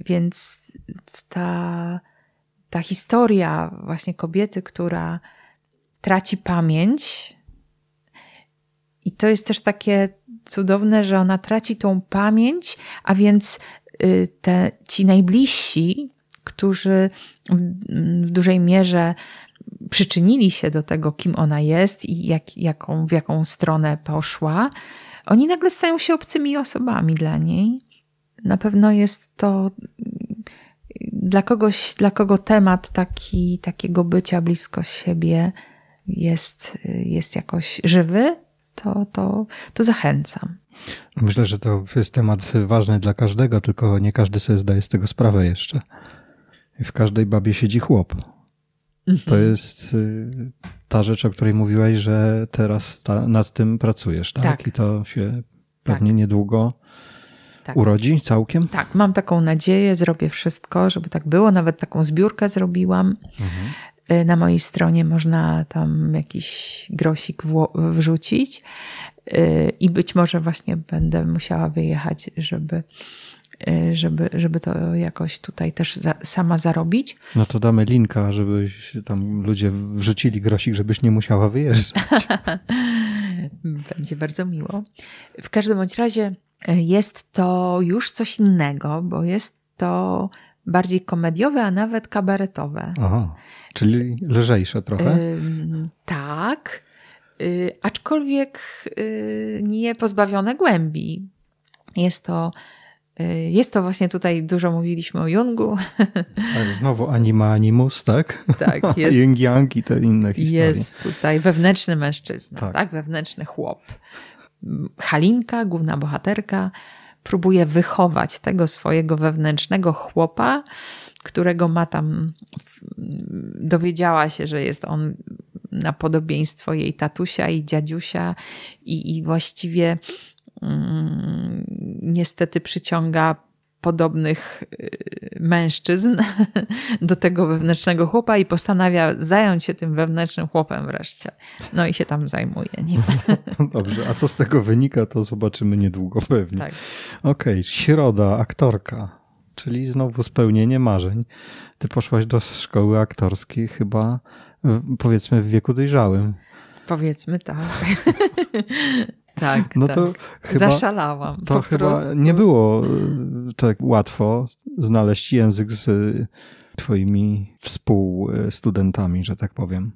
Więc ta, ta historia właśnie kobiety, która traci pamięć, i to jest też takie cudowne, że ona traci tą pamięć, a więc y, te, ci najbliżsi, którzy w dużej mierze przyczynili się do tego, kim ona jest i jak, jaką, w jaką stronę poszła, oni nagle stają się obcymi osobami dla niej. Na pewno jest to dla kogoś, dla kogo temat taki, takiego bycia blisko siebie jest, jest jakoś żywy, to, to, to zachęcam. Myślę, że to jest temat ważny dla każdego, tylko nie każdy sobie zdaje z tego sprawę jeszcze. W każdej babie siedzi chłop. To mhm. jest y, ta rzecz, o której mówiłeś, że teraz ta, nad tym pracujesz, tak? tak. I to się tak. pewnie tak. niedługo tak. urodzi całkiem? Tak, mam taką nadzieję, zrobię wszystko, żeby tak było. Nawet taką zbiórkę zrobiłam. Mhm. Y, na mojej stronie można tam jakiś grosik wrzucić y, i być może właśnie będę musiała wyjechać, żeby, y, żeby, żeby to jakoś tutaj też za, sama zarobić. No to damy linka, żeby tam ludzie wrzucili grosik, żebyś nie musiała wyjeżdżać. [laughs] Będzie bardzo miło. W każdym bądź razie jest to już coś innego, bo jest to bardziej komediowe, a nawet kabaretowe. Aha, czyli lżejsze trochę? Ym, tak, y, aczkolwiek y, nie pozbawione głębi. Jest to, y, jest to właśnie tutaj, dużo mówiliśmy o Jungu. [laughs] znowu anima animus, tak? Tak, [laughs] jest. Jung Yang i te inne historie. Jest tutaj wewnętrzny mężczyzna, tak, tak? wewnętrzny chłop. Halinka, główna bohaterka, próbuje wychować tego swojego wewnętrznego chłopa, którego ma tam, mm, dowiedziała się, że jest on na podobieństwo jej tatusia i dziadusia, i, i właściwie mm, niestety przyciąga podobnych y, mężczyzn [laughs] do tego wewnętrznego chłopa i postanawia zająć się tym wewnętrznym chłopem wreszcie. No i się tam zajmuje nim. [laughs] Dobrze, a co z tego wynika, to zobaczymy niedługo pewnie. Tak. Okej, okay, środa, aktorka, czyli znowu spełnienie marzeń. Ty poszłaś do szkoły aktorskiej chyba powiedzmy w wieku dojrzałym. Powiedzmy tak. [laughs] Tak, no tak. to chyba, zaszalałam. To chyba prostu. nie było y, tak łatwo znaleźć język z y, twoimi współstudentami, że tak powiem.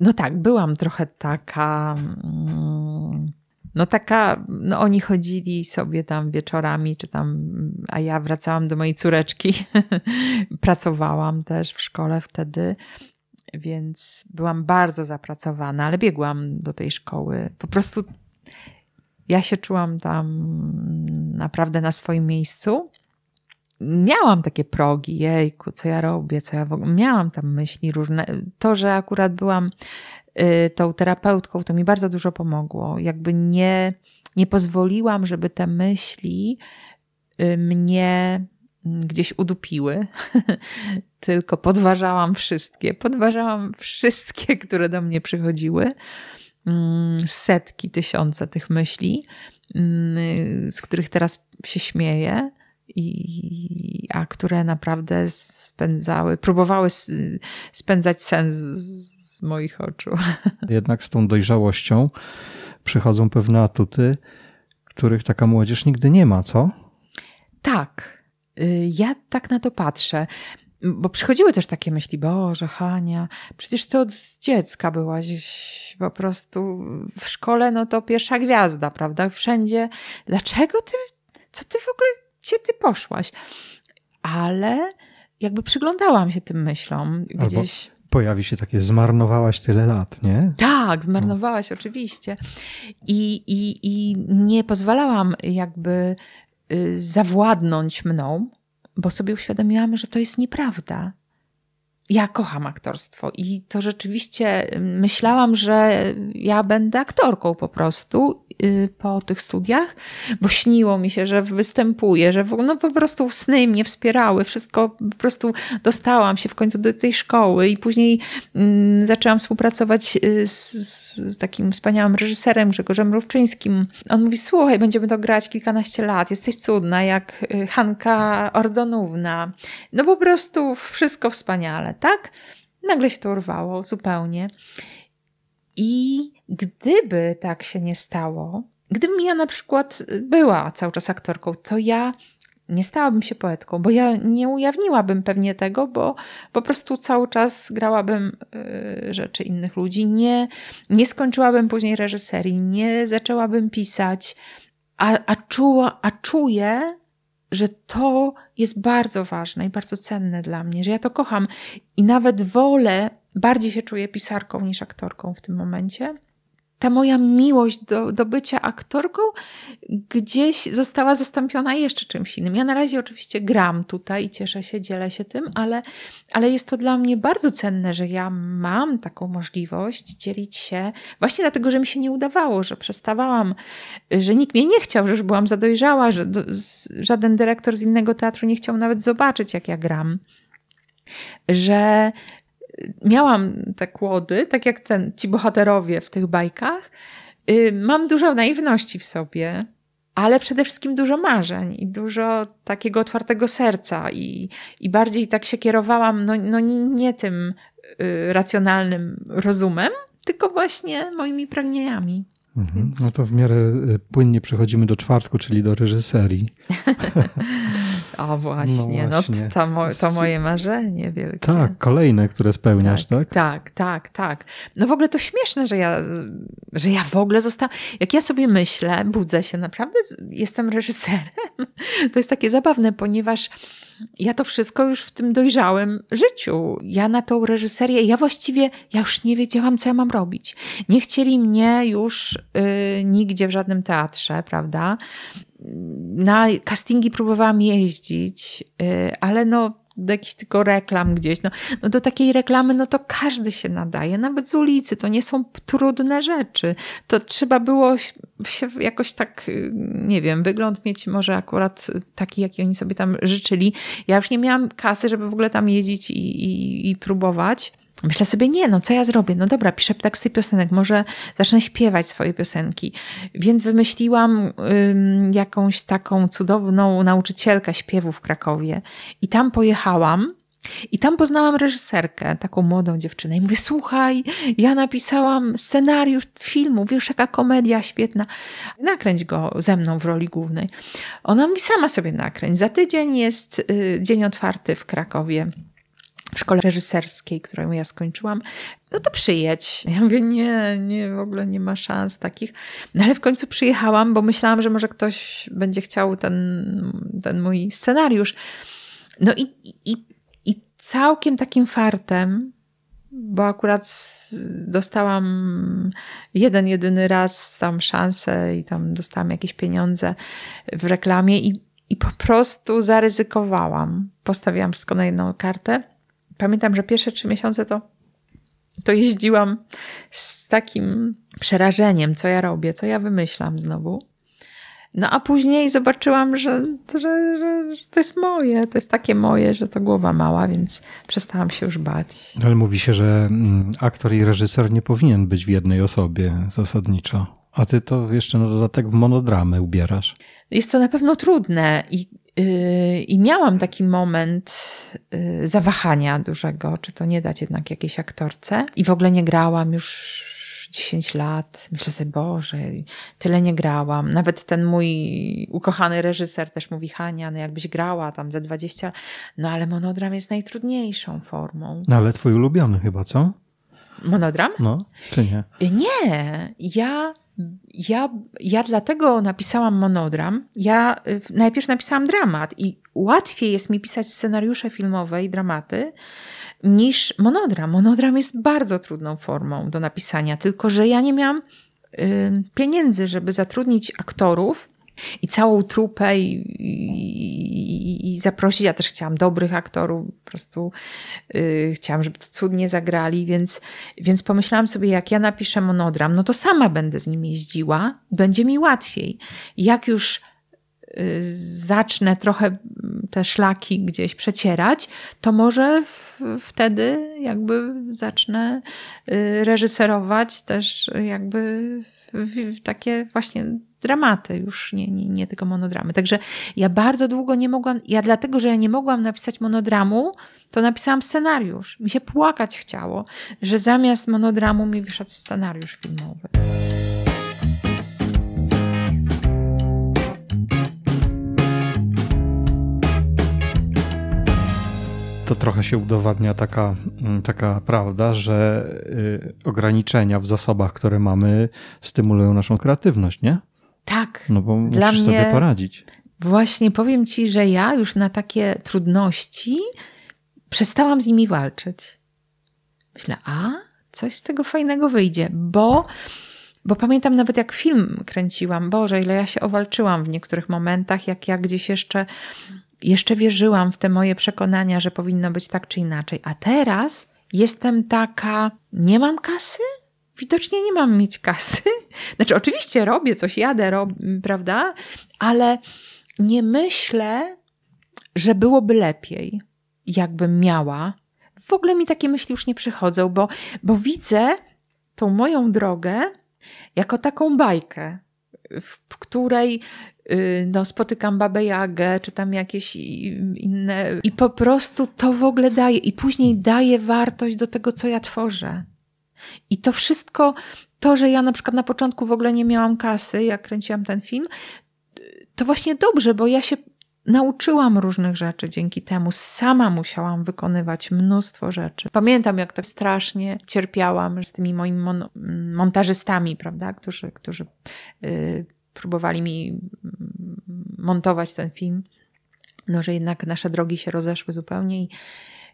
No tak, byłam trochę taka. Mm, no taka, no oni chodzili sobie tam wieczorami, czy tam, a ja wracałam do mojej córeczki. [laughs] Pracowałam też w szkole wtedy, więc byłam bardzo zapracowana, ale biegłam do tej szkoły. Po prostu ja się czułam tam naprawdę na swoim miejscu. Miałam takie progi, jejku, co ja robię, co ja w ogóle. Miałam tam myśli różne. To, że akurat byłam y, tą terapeutką, to mi bardzo dużo pomogło. Jakby nie, nie pozwoliłam, żeby te myśli y, mnie gdzieś udupiły, [laughs] tylko podważałam wszystkie. Podważałam wszystkie, które do mnie przychodziły. Mm, setki, tysiące tych myśli, mm, z których teraz się śmieję. I, a które naprawdę spędzały, próbowały spędzać sens z moich oczu. [laughs] Jednak z tą dojrzałością przychodzą pewne atuty, których taka młodzież nigdy nie ma, co? Tak, Y, ja tak na to patrzę. Bo przychodziły też takie myśli, Boże, Hania, przecież to od dziecka byłaś po prostu w szkole, no to pierwsza gwiazda, prawda? Wszędzie. Dlaczego ty, co ty w ogóle, gdzie ty poszłaś? Ale jakby przyglądałam się tym myślom gdzieś. Albo pojawi się takie, zmarnowałaś tyle lat, nie? Tak, no. zmarnowałaś, no. oczywiście. I, i, I nie pozwalałam jakby Y, zawładnąć mną, bo sobie uświadomiłam, że to jest nieprawda ja kocham aktorstwo i to rzeczywiście y, myślałam, że ja będę aktorką po prostu y, po tych studiach, bo śniło mi się, że występuję, że no po prostu sny mnie wspierały, wszystko po prostu dostałam się w końcu do tej szkoły i później mm, zaczęłam współpracować y, z, z takim wspaniałym reżyserem Grzegorzem Rówczyńskim. On mówi, słuchaj, będziemy to grać kilkanaście lat, jesteś cudna, jak Hanka Ordonówna. No po prostu wszystko wspaniale tak? Nagle się to urwało zupełnie. I gdyby tak się nie stało, gdybym ja na przykład była cały czas aktorką, to ja nie stałabym się poetką, bo ja nie ujawniłabym pewnie tego, bo po prostu cały czas grałabym y, rzeczy innych ludzi, nie, nie skończyłabym później reżyserii, nie zaczęłabym pisać, a, a, czuła, a czuję, że to jest bardzo ważne i bardzo cenne dla mnie, że ja to kocham i nawet wolę, bardziej się czuję pisarką niż aktorką w tym momencie, ta moja miłość do, do bycia aktorką gdzieś została zastąpiona jeszcze czymś innym. Ja na razie oczywiście gram tutaj i cieszę się, dzielę się tym, ale, ale jest to dla mnie bardzo cenne, że ja mam taką możliwość dzielić się właśnie dlatego, że mi się nie udawało, że przestawałam, że nikt mnie nie chciał, że już byłam zadojrzała, że do, z, żaden dyrektor z innego teatru nie chciał nawet zobaczyć, jak ja gram że miałam te kłody, tak jak ten, ci bohaterowie w tych bajkach. Y, mam dużo naiwności w sobie, ale przede wszystkim dużo marzeń i dużo takiego otwartego serca i, i bardziej tak się kierowałam, no, no nie, nie tym y, racjonalnym rozumem, tylko właśnie moimi pragnieniami. Mhm. No to w miarę y, płynnie przechodzimy do czwartku, czyli do reżyserii. [laughs] O no właśnie, no właśnie. No, to, mo to moje marzenie wielkie. Tak, kolejne, które spełniasz, tak, tak? Tak, tak, tak. No w ogóle to śmieszne, że ja, że ja w ogóle zostałam. Jak ja sobie myślę, budzę się naprawdę, jestem reżyserem. [laughs] To jest takie zabawne, ponieważ ja to wszystko już w tym dojrzałym życiu. Ja na tą reżyserię, ja właściwie, ja już nie wiedziałam, co ja mam robić. Nie chcieli mnie już y, nigdzie w żadnym teatrze, prawda? na castingi próbowałam jeździć, y, ale no do jakichś tylko reklam gdzieś. No, no do takiej reklamy, no to każdy się nadaje, nawet z ulicy. To nie są trudne rzeczy. To trzeba było się jakoś tak, y, nie wiem, wygląd mieć może akurat taki, jaki oni sobie tam życzyli. Ja już nie miałam kasy, żeby w ogóle tam jeździć i, i, i próbować. Myślę sobie, nie, no co ja zrobię? No dobra, piszę tak teksty piosenek, może zacznę śpiewać swoje piosenki. Więc wymyśliłam ym, jakąś taką cudowną nauczycielkę śpiewu w Krakowie i tam pojechałam. I tam poznałam reżyserkę, taką młodą dziewczynę. I mówię, słuchaj, ja napisałam scenariusz filmu, wiesz, jaka komedia świetna. Nakręć go ze mną w roli głównej. Ona mówi, sama sobie nakręć. Za tydzień jest y, dzień otwarty w Krakowie w szkole reżyserskiej, którą ja skończyłam, no to przyjedź. Ja mówię, nie, nie, w ogóle nie ma szans takich. No ale w końcu przyjechałam, bo myślałam, że może ktoś będzie chciał ten, ten mój scenariusz. No i, i, i całkiem takim fartem, bo akurat dostałam jeden, jedyny raz sam szansę i tam dostałam jakieś pieniądze w reklamie i, i po prostu zaryzykowałam. Postawiłam wszystko na jedną kartę pamiętam, że pierwsze trzy miesiące to, to jeździłam z takim przerażeniem, co ja robię, co ja wymyślam znowu. No a później zobaczyłam, że, że, że, że, to jest moje, to jest takie moje, że to głowa mała, więc przestałam się już bać. Ale mówi się, że mm, aktor i reżyser nie powinien być w jednej osobie zasadniczo. A ty to jeszcze na no, dodatek w monodramy ubierasz. Jest to na pewno trudne i Y, I miałam taki moment y, zawahania dużego, czy to nie dać jednak jakiejś aktorce. I w ogóle nie grałam już 10 lat. Myślę sobie, Boże, tyle nie grałam. Nawet ten mój ukochany reżyser też mówi, Hania, no jakbyś grała tam za 20 lat. No ale monodram jest najtrudniejszą formą. No ale twój ulubiony chyba, co? Monodram? No, czy nie? Nie, ja ja, ja dlatego napisałam monodram. Ja y, najpierw napisałam dramat i łatwiej jest mi pisać scenariusze filmowe i dramaty niż monodram. Monodram jest bardzo trudną formą do napisania, tylko że ja nie miałam y, pieniędzy, żeby zatrudnić aktorów i całą trupę i, i, i, zaprosić. Ja też chciałam dobrych aktorów, po prostu yy, chciałam, żeby to cudnie zagrali, więc, więc pomyślałam sobie, jak ja napiszę monodram, no to sama będę z nim jeździła, będzie mi łatwiej. Jak już y, zacznę trochę te szlaki gdzieś przecierać, to może w, wtedy jakby zacznę y, reżyserować też jakby w takie właśnie dramaty, już nie, nie, nie tylko monodramy. Także ja bardzo długo nie mogłam, ja dlatego, że ja nie mogłam napisać monodramu, to napisałam scenariusz. Mi się płakać chciało, że zamiast monodramu mi wyszedł scenariusz filmowy. to trochę się udowadnia taka, mm, taka prawda, że y, ograniczenia w zasobach, które mamy, stymulują naszą kreatywność, nie? Tak. No bo Dla musisz mnie... sobie poradzić. Właśnie powiem ci, że ja już na takie trudności przestałam z nimi walczyć. Myślę, a coś z tego fajnego wyjdzie, bo, bo pamiętam nawet jak film kręciłam, Boże, ile ja się owalczyłam w niektórych momentach, jak ja gdzieś jeszcze jeszcze wierzyłam w te moje przekonania, że powinno być tak czy inaczej, a teraz jestem taka, nie mam kasy? Widocznie nie mam mieć kasy. [laughs] Znaczy, oczywiście robię coś, jadę, rob, prawda? Ale nie myślę, że byłoby lepiej, jakbym miała. W ogóle mi takie myśli już nie przychodzą, bo, bo widzę tą moją drogę jako taką bajkę, w której Y, no, spotykam babę Jagę, czy tam jakieś inne. I po prostu to w ogóle daje. I później daje wartość do tego, co ja tworzę. I to wszystko, to, że ja na przykład na początku w ogóle nie miałam kasy, jak kręciłam ten film, to właśnie dobrze, bo ja się nauczyłam różnych rzeczy dzięki temu. Sama musiałam wykonywać mnóstwo rzeczy. Pamiętam, jak tak strasznie cierpiałam z tymi moimi mon montażystami, prawda, którzy, którzy yy, próbowali mi mm, montować ten film, no że jednak nasze drogi się rozeszły zupełnie i,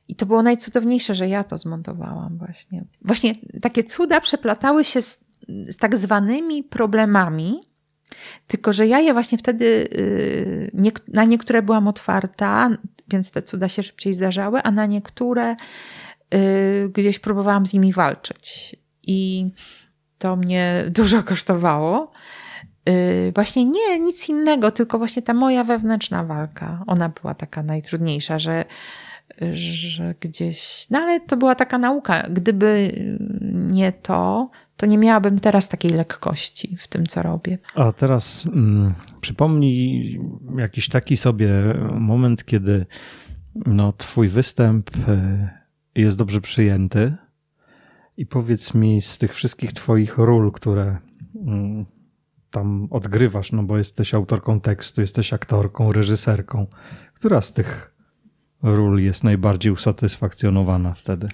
i to było najcudowniejsze, że ja to zmontowałam właśnie. Właśnie takie cuda przeplatały się z, z tak zwanymi problemami, tylko że ja je właśnie wtedy y, nie, na niektóre byłam otwarta, więc te cuda się szybciej zdarzały, a na niektóre y, gdzieś próbowałam z nimi walczyć. I to mnie [laughs] dużo kosztowało. Y, właśnie nie, nic innego, tylko właśnie ta moja wewnętrzna walka. Ona była taka najtrudniejsza, że, że gdzieś. No ale to była taka nauka. Gdyby nie to, to nie miałabym teraz takiej lekkości w tym, co robię. A teraz mm, przypomnij jakiś taki sobie moment, kiedy no, Twój występ y, jest dobrze przyjęty. I powiedz mi z tych wszystkich Twoich ról, które mm, tam odgrywasz, no bo jesteś autorką tekstu, jesteś aktorką, reżyserką. Która z tych ról jest najbardziej usatysfakcjonowana wtedy?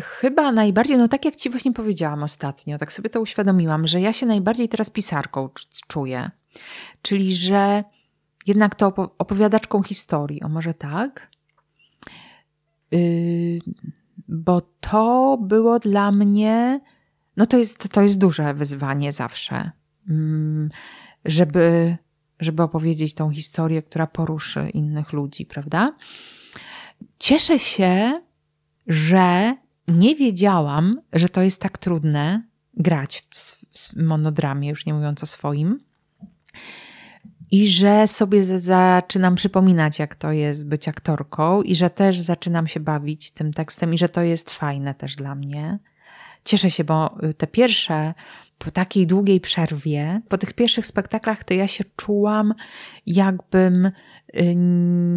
Chyba najbardziej, no tak jak ci właśnie powiedziałam ostatnio, tak sobie to uświadomiłam, że ja się najbardziej teraz pisarką czuję. Czyli, że jednak to opowiadaczką historii, o może tak? Yy, bo to było dla mnie no to jest, to jest duże wyzwanie zawsze, mm, żeby, żeby opowiedzieć tą historię, która poruszy innych ludzi, prawda? Cieszę się, że nie wiedziałam, że to jest tak trudne grać w, w monodramie, już nie mówiąc o swoim. I że sobie zaczynam przypominać, jak to jest być aktorką, i że też zaczynam się bawić tym tekstem, i że to jest fajne też dla mnie. Cieszę się, bo y, te pierwsze, po takiej długiej przerwie, po tych pierwszych spektaklach, to ja się czułam, jakbym, y,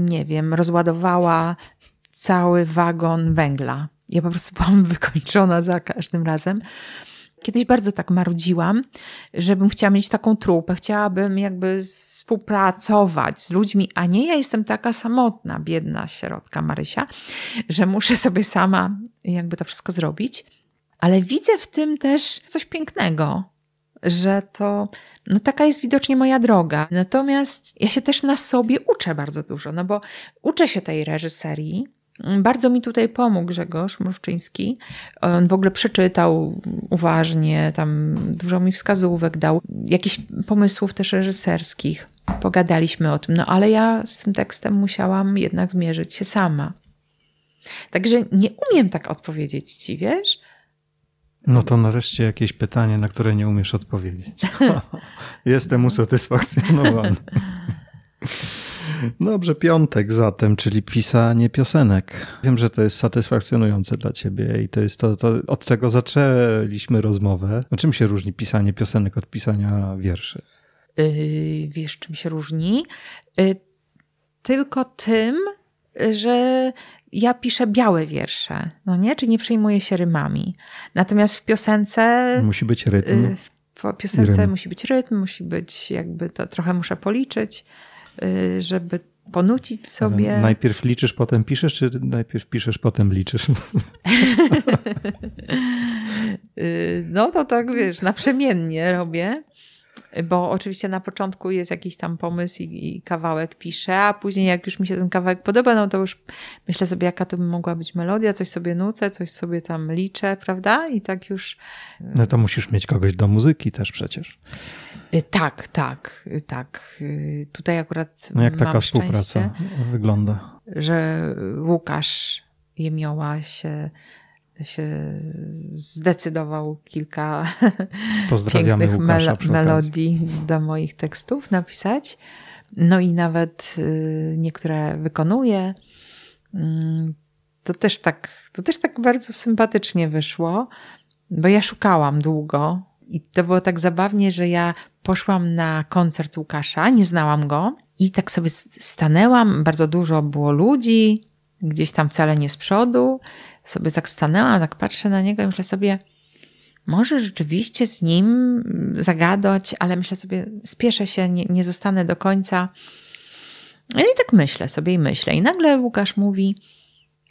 nie wiem, rozładowała cały wagon węgla. Ja po prostu byłam [laughs] wykończona za każdym razem. Kiedyś bardzo tak marudziłam, żebym chciała mieć taką trupę, chciałabym jakby współpracować z ludźmi, a nie ja jestem taka samotna, biedna środka Marysia, że muszę sobie sama jakby to wszystko zrobić ale widzę w tym też coś pięknego, że to no taka jest widocznie moja droga. Natomiast ja się też na sobie uczę bardzo dużo, no bo uczę się tej reżyserii. Bardzo mi tutaj pomógł Grzegorz Mrówczyński. On w ogóle przeczytał uważnie, tam dużo mi wskazówek dał, jakichś pomysłów też reżyserskich. Pogadaliśmy o tym, no ale ja z tym tekstem musiałam jednak zmierzyć się sama. Także nie umiem tak odpowiedzieć ci, wiesz? No to nareszcie jakieś pytanie, na które nie umiesz odpowiedzieć. [laughs] Jestem usatysfakcjonowany. [laughs] Dobrze, piątek zatem, czyli pisanie piosenek. Wiem, że to jest satysfakcjonujące dla ciebie i to jest to, to, od czego zaczęliśmy rozmowę. O no czym się różni pisanie piosenek od pisania wierszy? Yy, wiesz, czym się różni? Yy, tylko tym, że ja piszę białe wiersze, no nie? Czyli nie przejmuję się rymami. Natomiast w piosence... Musi być y, rytm. W piosence musi być rytm, musi być jakby to trochę muszę policzyć, y, żeby ponucić sobie. Ale najpierw liczysz, potem piszesz, czy najpierw piszesz, potem liczysz? [laughs] Y, no to tak wiesz, naprzemiennie robię bo oczywiście na początku jest jakiś tam pomysł i, i, kawałek piszę, a później jak już mi się ten kawałek podoba, no to już myślę sobie, jaka to by mogła być melodia, coś sobie nucę, coś sobie tam liczę, prawda? I tak już. No to musisz mieć kogoś do muzyki też przecież. Y, tak, tak, y, tak. Y, tutaj akurat. No jak taka współpraca wygląda? Że Łukasz Jemioła się się zdecydował kilka [laughs] pięknych Łukasza, mel melodii do moich tekstów napisać. No i nawet y, niektóre wykonuje. Mm, to też tak, to też tak bardzo sympatycznie wyszło, bo ja szukałam długo i to było tak zabawnie, że ja poszłam na koncert Łukasza, nie znałam go i tak sobie stanęłam, bardzo dużo było ludzi, gdzieś tam wcale nie z przodu sobie tak stanęłam, tak patrzę na niego i myślę sobie, może rzeczywiście z nim zagadać, ale myślę sobie, spieszę się, nie, nie zostanę do końca. No i tak myślę sobie i myślę. I nagle Łukasz mówi,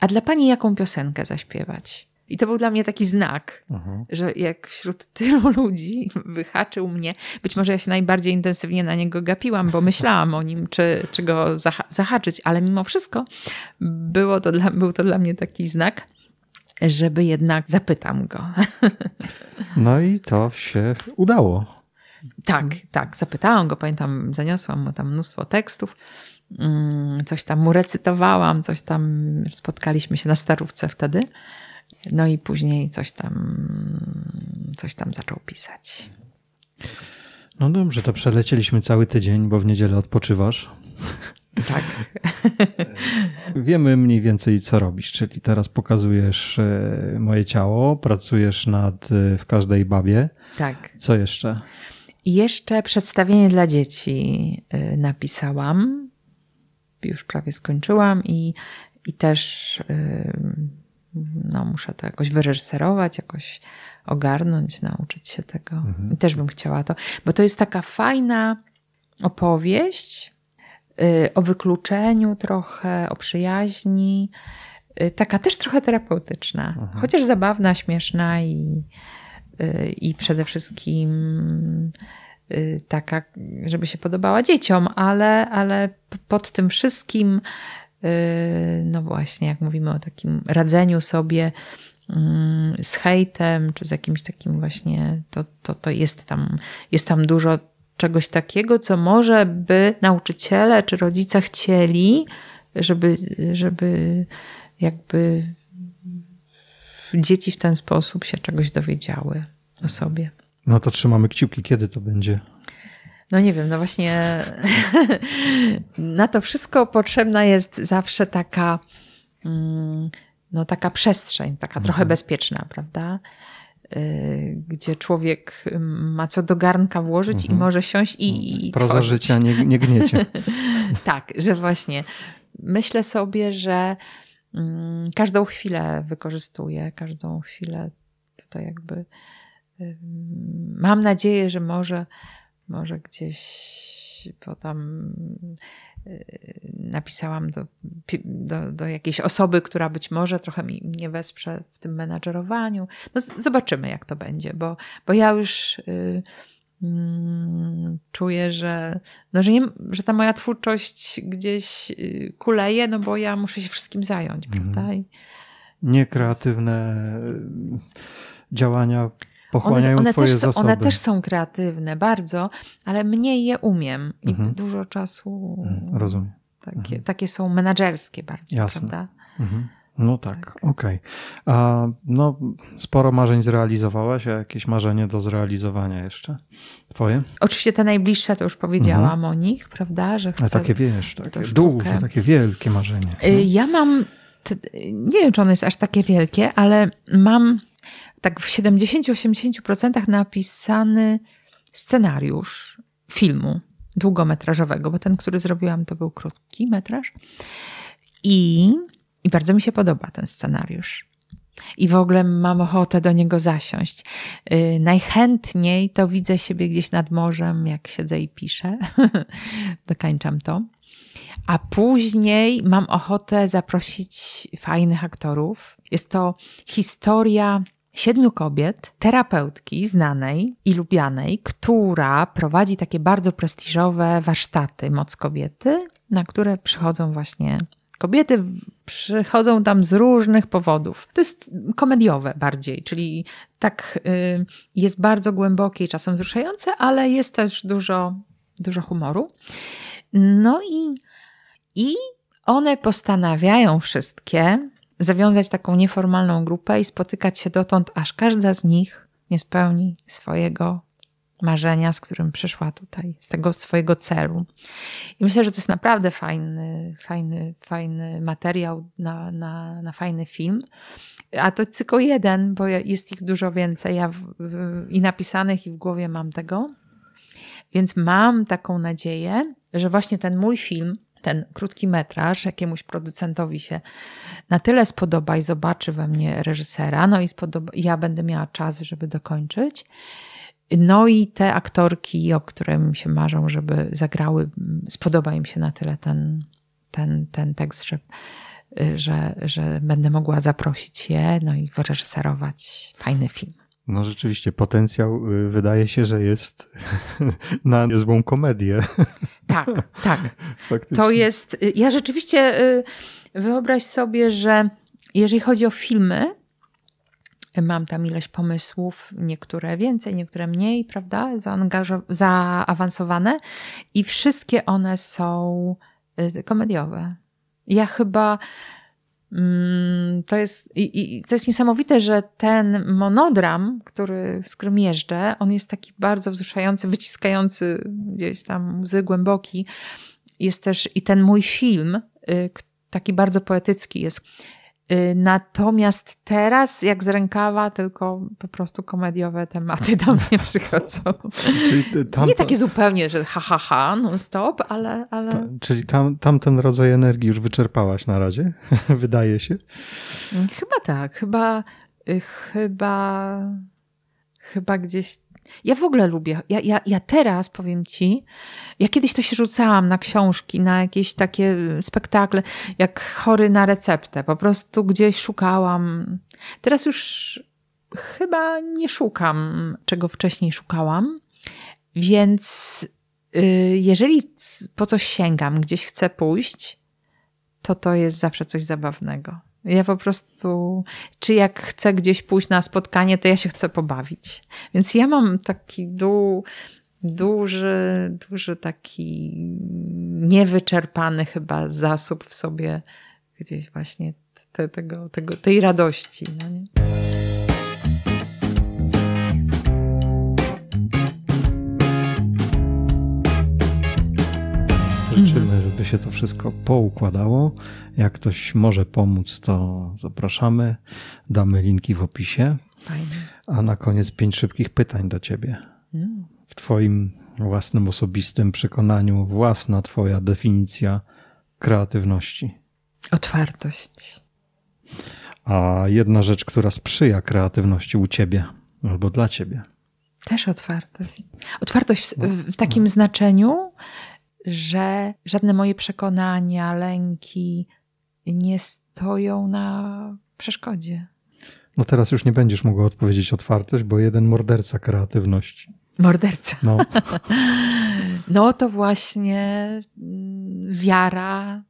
a dla pani jaką piosenkę zaśpiewać? I to był dla mnie taki znak, mhm. że jak wśród tylu ludzi wyhaczył mnie, być może ja się najbardziej intensywnie na niego gapiłam, bo myślałam o nim, czy, czy go zaha zahaczyć, ale mimo wszystko było to dla, był to dla mnie taki znak żeby jednak zapytam go. [laughs] No i to się udało. Tak, tak. Zapytałam go, pamiętam, zaniosłam mu tam mnóstwo tekstów, mm, coś tam mu recytowałam, coś tam spotkaliśmy się na starówce wtedy. No i później coś tam, coś tam zaczął pisać. No dobrze, to przelecieliśmy cały tydzień, bo w niedzielę odpoczywasz. Tak. [laughs] Wiemy mniej więcej, co robisz, czyli teraz pokazujesz e, moje ciało, pracujesz nad e, w każdej babie. Tak. Co jeszcze? Jeszcze przedstawienie dla dzieci e, napisałam. Już prawie skończyłam i, i też no, muszę to jakoś wyreżyserować, jakoś ogarnąć, nauczyć się tego. Mhm. I też bym chciała to, bo to jest taka fajna opowieść, Y, o wykluczeniu trochę, o przyjaźni. Y, taka też trochę terapeutyczna, Aha. Mhm. chociaż zabawna, śmieszna i, y, i przede wszystkim taka, żeby się podobała dzieciom, ale, ale pod tym wszystkim, no właśnie, jak mówimy o takim radzeniu sobie mm, z hejtem, czy z jakimś takim właśnie, to, to, to jest, tam, jest tam dużo czegoś takiego, co może by nauczyciele czy rodzice chcieli, żeby, żeby jakby dzieci w ten sposób się czegoś dowiedziały o sobie. No to trzymamy kciuki, kiedy to będzie. No nie wiem, no właśnie [laughs] na to wszystko potrzebna jest zawsze taka, mm, no taka przestrzeń, taka mhm. trochę bezpieczna, prawda? Y, gdzie człowiek ma co do garnka włożyć mhm. i może siąść i. i Proza tworzyć. życia nie, nie gniecie. [laughs] tak, że właśnie myślę sobie, że każdą chwilę wykorzystuję, każdą chwilę tutaj jakby. mam nadzieję, że może, może gdzieś, potem. tam Y, napisałam do, do, do, jakiejś osoby, która być może trochę mi, mnie wesprze w tym menadżerowaniu. No, zobaczymy, jak to będzie, bo, bo ja już yy, yy, czuję, że, no, że, nie, że ta moja twórczość gdzieś y, kuleje, no bo ja muszę się wszystkim zająć, mhm. prawda? I... Niekreatywne y, działania pochłaniają one, one twoje też, zasoby. One też są kreatywne, bardzo, ale mniej je umiem i mhm. dużo czasu... Mm, rozumiem. Takie, mhm. takie są menedżerskie bardziej, Jasne. prawda? Mhm. No tak, tak. okej. Okay. No, sporo marzeń zrealizowałaś, a jakieś marzenie do zrealizowania jeszcze? Twoje? Oczywiście te najbliższe, to już powiedziałam mhm. o nich, prawda? Że chcę... takie wiesz, takie duże, takie wielkie marzenie. No? Ja mam, nie wiem czy ono jest aż takie wielkie, ale mam tak w 70-80% napisany scenariusz filmu długometrażowego, bo ten, który zrobiłam, to był krótki metraż. I, i bardzo mi się podoba ten scenariusz. I w ogóle mam ochotę do niego zasiąść. Yy, najchętniej to widzę siebie gdzieś nad morzem, jak siedzę i piszę. [laughs] Dokańczam to. A później mam ochotę zaprosić fajnych aktorów. Jest to historia siedmiu kobiet, terapeutki znanej i lubianej, która prowadzi takie bardzo prestiżowe warsztaty Moc Kobiety, na które przychodzą właśnie kobiety przychodzą tam z różnych powodów. To jest komediowe bardziej, czyli tak y, jest bardzo głębokie i czasem wzruszające, ale jest też dużo, dużo humoru. No i, i one postanawiają wszystkie zawiązać taką nieformalną grupę i spotykać się dotąd, aż każda z nich nie spełni swojego marzenia, z którym przyszła tutaj, z tego swojego celu. I myślę, że to jest naprawdę fajny, fajny, fajny materiał na, na, na fajny film. A to tylko jeden, bo jest ich dużo więcej. Ja w, w, i napisanych, i w głowie mam tego. Więc mam taką nadzieję, że właśnie ten mój film ten krótki metraż jakiemuś producentowi się na tyle spodoba i zobaczy we mnie reżysera, no i spodoba, ja będę miała czas, żeby dokończyć. No i te aktorki, o którym się marzą, żeby zagrały, spodoba im się na tyle ten, ten, ten tekst, że, że, że będę mogła zaprosić je, no i wyreżyserować fajny film. No rzeczywiście, potencjał y, wydaje się, że jest [laughs] na niezłą komedię. [laughs] Tak, tak. [laughs] Faktycznie. To jest, y, ja rzeczywiście y, wyobraź sobie, że jeżeli chodzi o filmy, mam tam ileś pomysłów, niektóre więcej, niektóre mniej, prawda, zaawansowane i wszystkie one są komediowe. Ja chyba Mm, to jest, i, i, to jest niesamowite, że ten monodram, który, z którym jeżdżę, on jest taki bardzo wzruszający, wyciskający gdzieś tam łzy głęboki. Jest też i ten mój film, y, taki bardzo poetycki jest. Y, natomiast teraz, jak z rękawa, tylko po prostu komediowe tematy do [laughs] mnie przychodzą. Y, tam, nie takie zupełnie, że ha, ha, ha, non-stop, ale... ale... Ta, czyli tam, tamten rodzaj energii już wyczerpałaś na razie, [laughs] wydaje się. Mm, chyba tak, chyba, y, chyba, chyba gdzieś ja w ogóle lubię, ja, ja, ja teraz powiem ci, ja kiedyś to się rzucałam na książki, na jakieś takie spektakle, jak chory na receptę, po prostu gdzieś szukałam. Teraz już chyba nie szukam, czego wcześniej szukałam, więc y, jeżeli po coś sięgam, gdzieś chcę pójść, to to jest zawsze coś zabawnego. Ja po prostu, czy jak chcę gdzieś pójść na spotkanie, to ja się chcę pobawić. Więc ja mam taki du duży, duży taki niewyczerpany chyba zasób w sobie gdzieś właśnie te, tego, tego, tej radości. No nie? się to wszystko poukładało. Jak ktoś może pomóc, to zapraszamy. Damy linki w opisie. A na koniec pięć szybkich pytań do ciebie. Mm. W twoim własnym osobistym przekonaniu, własna twoja definicja kreatywności. Otwartość. A jedna rzecz, która sprzyja kreatywności u ciebie albo dla ciebie. Też otwartość. Otwartość w, w takim no. znaczeniu, że żadne moje przekonania, lęki nie stoją na przeszkodzie. No teraz już nie będziesz mogła odpowiedzieć otwartość, bo jeden morderca kreatywności. Morderca. No, [laughs] no to właśnie mm, wiara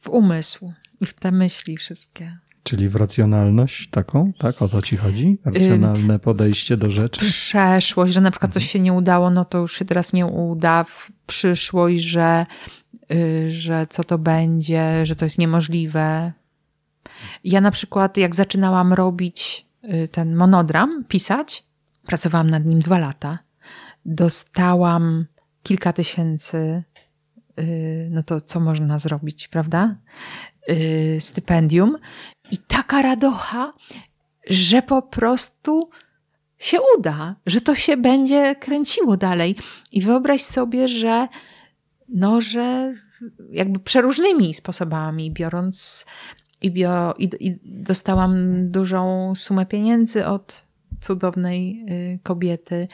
w umysł i w te myśli wszystkie. Czyli w racjonalność taką, tak? O to ci chodzi? Racjonalne podejście do rzeczy? Przeszłość, że na przykład coś mhm. się nie udało, no to już się teraz nie uda. W przyszłość, że, y, że co to będzie, że to jest niemożliwe. Ja na przykład, jak zaczynałam robić y, ten monodram, pisać, pracowałam nad nim dwa lata. Dostałam kilka tysięcy, y, no to co można zrobić, prawda? stypendium i taka radocha, że po prostu się uda, że to się będzie kręciło dalej. I wyobraź sobie, że no, że jakby przeróżnymi sposobami, biorąc i, bio, i, i dostałam dużą sumę pieniędzy od cudownej y, kobiety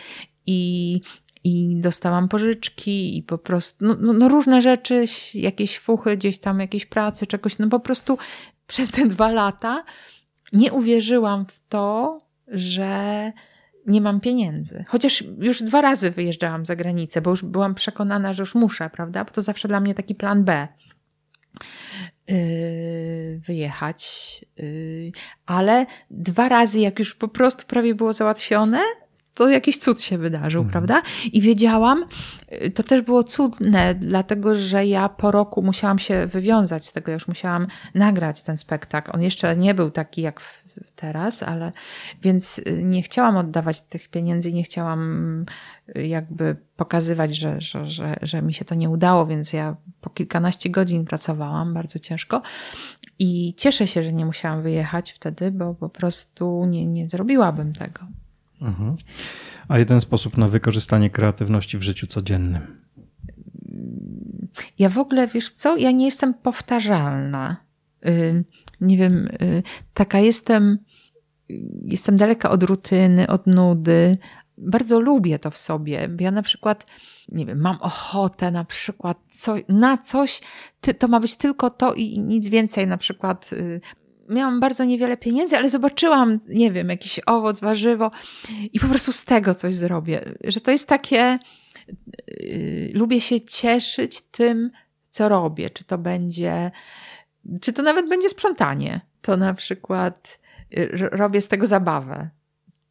i, i dostałam pożyczki i po prostu, no, no, no różne rzeczy, jakieś fuchy, gdzieś tam jakieś prace, czegoś, no po prostu przez te dwa lata nie uwierzyłam w to, że nie mam pieniędzy. Chociaż już dwa razy wyjeżdżałam za granicę, bo już byłam przekonana, że już muszę, prawda? Bo to zawsze dla mnie taki plan B. Yy, wyjechać, yy, ale dwa razy, jak już po prostu prawie było załatwione, to jakiś cud się wydarzył, mhm. prawda? I wiedziałam, y, to też było cudne, dlatego że ja po roku musiałam się wywiązać z tego, ja już musiałam nagrać ten spektakl. On jeszcze nie był taki jak teraz, ale więc y, nie chciałam oddawać tych pieniędzy i nie chciałam y, jakby pokazywać, że, że, że, że mi się to nie udało, więc ja po kilkanaście godzin pracowałam bardzo ciężko i cieszę się, że nie musiałam wyjechać wtedy, bo po prostu nie, nie zrobiłabym tego. Mhm. A jeden sposób na wykorzystanie kreatywności w życiu codziennym. Ja w ogóle, wiesz co, ja nie jestem powtarzalna. Y, nie wiem, y, taka jestem, jestem daleka od rutyny, od nudy. Bardzo lubię to w sobie. Ja na przykład, nie wiem, mam ochotę na przykład co, na coś, to ma być tylko to i nic więcej. Na przykład y, miałam bardzo niewiele pieniędzy, ale zobaczyłam, nie wiem, jakiś owoc, warzywo i po prostu z tego coś zrobię. Że to jest takie, yy, lubię się cieszyć tym, co robię. Czy to będzie, czy to nawet będzie sprzątanie. To na przykład y, robię z tego zabawę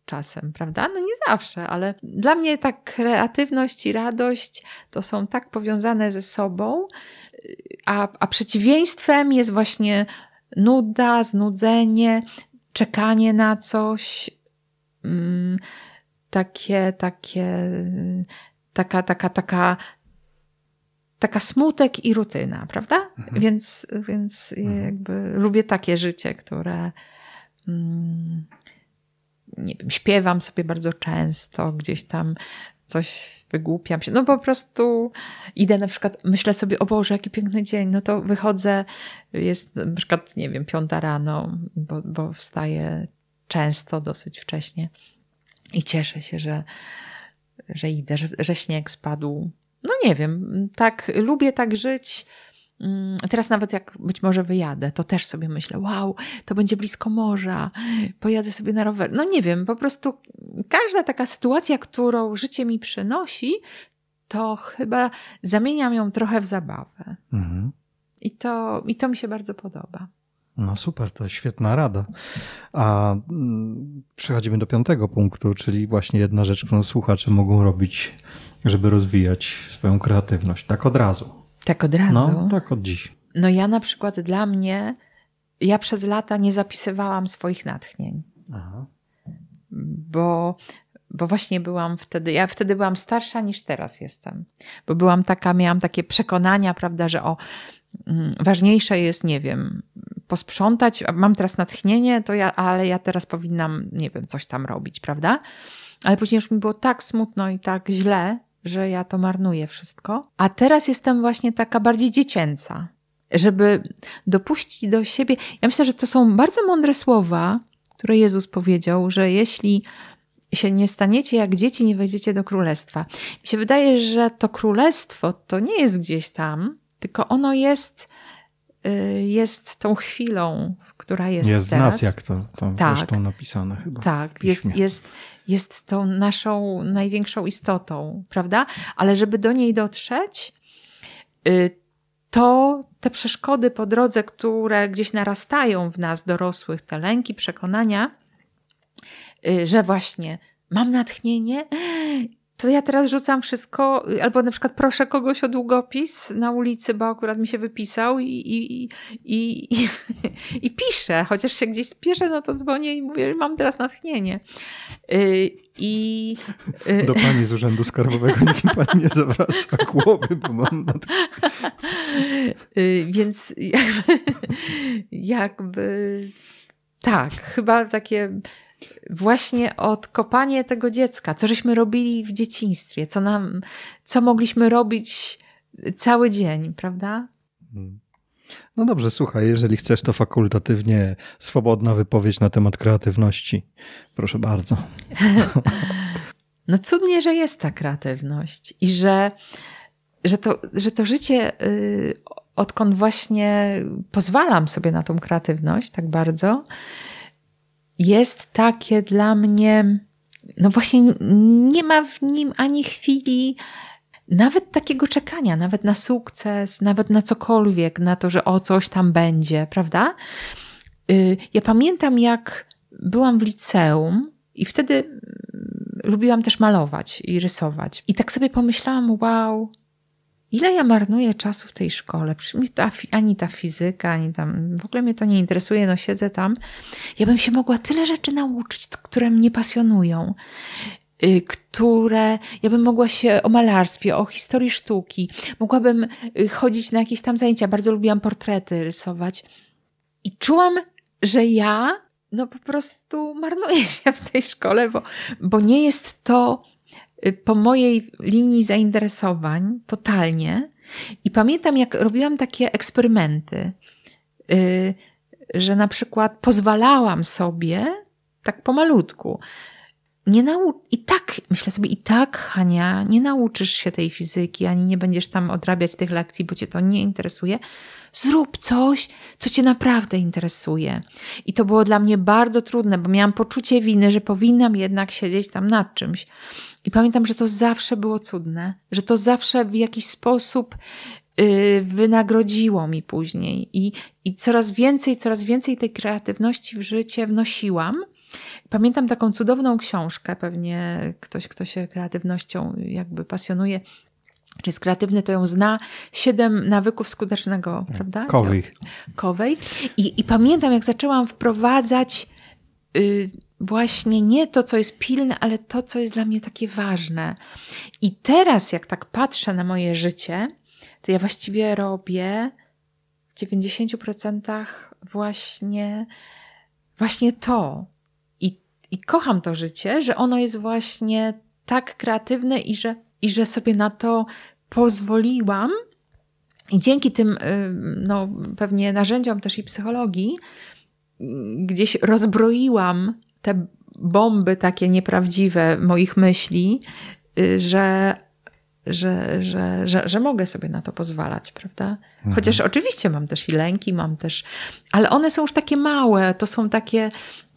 czasem, prawda? No nie zawsze, ale dla mnie ta kreatywność i radość to są tak powiązane ze sobą, y, a, a przeciwieństwem jest właśnie nuda, znudzenie, czekanie na coś, mm, takie, takie, taka, taka, taka, taka smutek i rutyna, prawda? Mhm. Więc, więc mhm. jakby lubię takie życie, które mm, nie wiem, śpiewam sobie bardzo często, gdzieś tam coś wygłupiam się. No po prostu idę na przykład, myślę sobie, o Boże, jaki piękny dzień, no to wychodzę, jest na przykład, nie wiem, piąta rano, bo, bo wstaję często, dosyć wcześnie i cieszę się, że, że idę, że, że śnieg spadł. No nie wiem, tak lubię tak żyć, Mm, teraz nawet jak być może wyjadę, to też sobie myślę, wow, to będzie blisko morza, pojadę sobie na rower. No nie wiem, po prostu każda taka sytuacja, którą życie mi przynosi, to chyba zamieniam ją trochę w zabawę. Mhm. I, to, I to mi się bardzo podoba. No super, to świetna rada. A mm, przechodzimy do piątego punktu, czyli właśnie jedna rzecz, którą słuchacze mogą robić, żeby rozwijać swoją kreatywność. Tak od razu. Tak od razu? No, tak od dziś. No ja na przykład dla mnie, ja przez lata nie zapisywałam swoich natchnień. Aha. Bo, bo właśnie byłam wtedy, ja wtedy byłam starsza niż teraz jestem. Bo byłam taka, miałam takie przekonania, prawda, że o, mm, ważniejsze jest, nie wiem, posprzątać, mam teraz natchnienie, to ja, ale ja teraz powinnam, nie wiem, coś tam robić, prawda? Ale później już mi było tak smutno i tak źle, że ja to marnuję wszystko. A teraz jestem właśnie taka bardziej dziecięca, żeby dopuścić do siebie. Ja myślę, że to są bardzo mądre słowa, które Jezus powiedział, że jeśli się nie staniecie jak dzieci, nie wejdziecie do królestwa. Mi się wydaje, że to królestwo to nie jest gdzieś tam, tylko ono jest, y, jest tą chwilą, która jest, jest teraz. Jest w nas, jak to tam tak, napisane chyba. Tak, jest, jest, jest tą naszą największą istotą, prawda? Ale żeby do niej dotrzeć, y, to te przeszkody po drodze, które gdzieś narastają w nas, dorosłych, te lęki, przekonania, y, że właśnie mam natchnienie to ja teraz rzucam wszystko, albo na przykład proszę kogoś o długopis na ulicy, bo akurat mi się wypisał i, i, i, i, [laughs] i piszę, chociaż się gdzieś spieszę, no to dzwonię i mówię, mam teraz natchnienie. Y, I... Y, Do pani z Urzędu Skarbowego nikt pani nie zawraca głowy, bo mam nad... Y, więc [laughs] jakby, jakby tak, chyba takie właśnie odkopanie tego dziecka, co żeśmy robili w dzieciństwie, co nam, co mogliśmy robić y, cały dzień, prawda? Mm. No dobrze, słuchaj, jeżeli chcesz, to fakultatywnie swobodna wypowiedź na temat kreatywności. Proszę bardzo. [laughs] no cudnie, że jest ta kreatywność i że, że, to, że to życie, y, odkąd właśnie pozwalam sobie na tą kreatywność tak bardzo, jest takie dla mnie, no właśnie nie ma w nim ani chwili nawet takiego czekania, nawet na sukces, nawet na cokolwiek, na to, że o coś tam będzie, prawda? Y, ja pamiętam, jak byłam w liceum i wtedy lubiłam też malować i rysować. I tak sobie pomyślałam, wow, ile ja marnuję czasu w tej szkole, ta, ani ta fizyka, ani tam, w ogóle mnie to nie interesuje, no siedzę tam, ja bym się mogła tyle rzeczy nauczyć, które mnie pasjonują, y, które ja bym mogła się o malarstwie, o historii sztuki, mogłabym y, chodzić na jakieś tam zajęcia, bardzo lubiłam portrety rysować i czułam, że ja no po prostu marnuję [laughs] się w tej szkole, bo, bo nie jest to Y, po mojej linii zainteresowań totalnie. I pamiętam, jak robiłam takie eksperymenty, y, że na przykład pozwalałam sobie tak pomalutku. Nie nau- I tak, myślę sobie, i tak, Hania, nie nauczysz się tej fizyki, ani nie będziesz tam odrabiać tych lekcji, bo cię to nie interesuje. Zrób coś, co cię naprawdę interesuje. I to było dla mnie bardzo trudne, bo miałam poczucie winy, że powinnam jednak siedzieć tam nad czymś. I pamiętam, że to zawsze było cudne, że to zawsze w jakiś sposób yy, wynagrodziło mi później. I, I coraz więcej, coraz więcej tej kreatywności w życie wnosiłam. Pamiętam taką cudowną książkę, pewnie ktoś, kto się kreatywnością jakby pasjonuje, czy jest kreatywny, to ją zna. Siedem nawyków skutecznego, mm. prawda? Kowej. Kowej. I, I pamiętam, jak zaczęłam wprowadzać. Yy, właśnie nie to, co jest pilne, ale to, co jest dla mnie takie ważne. I teraz, jak tak patrzę na moje życie, to ja właściwie robię w 90% właśnie, właśnie to. I, I kocham to życie, że ono jest właśnie tak kreatywne i że, i że sobie na to pozwoliłam. I dzięki tym, y, no, pewnie narzędziom też i psychologii, y, gdzieś rozbroiłam te bomby takie nieprawdziwe moich myśli, y, że, że, że, że, że mogę sobie na to pozwalać, prawda? Mhm. Chociaż mhm. oczywiście mam też i lęki, mam też, ale one są już takie małe, to są takie,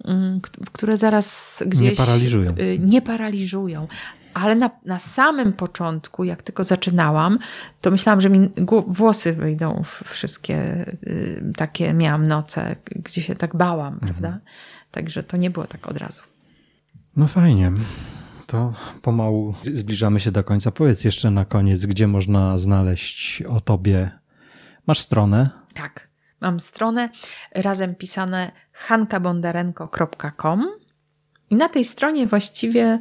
mm, które zaraz gdzieś. Nie paraliżują. Y, nie paraliżują. Ale na, na samym początku, jak tylko zaczynałam, to myślałam, że mi włosy wyjdą wszystkie y, takie, miałam noce, gdzie się tak bałam, mhm. prawda? Także to nie było tak od razu. No fajnie. To pomału zbliżamy się do końca. Powiedz jeszcze na koniec, gdzie można znaleźć o tobie. Masz stronę? Tak, mam stronę razem pisane hankabondarenko.com i na tej stronie właściwie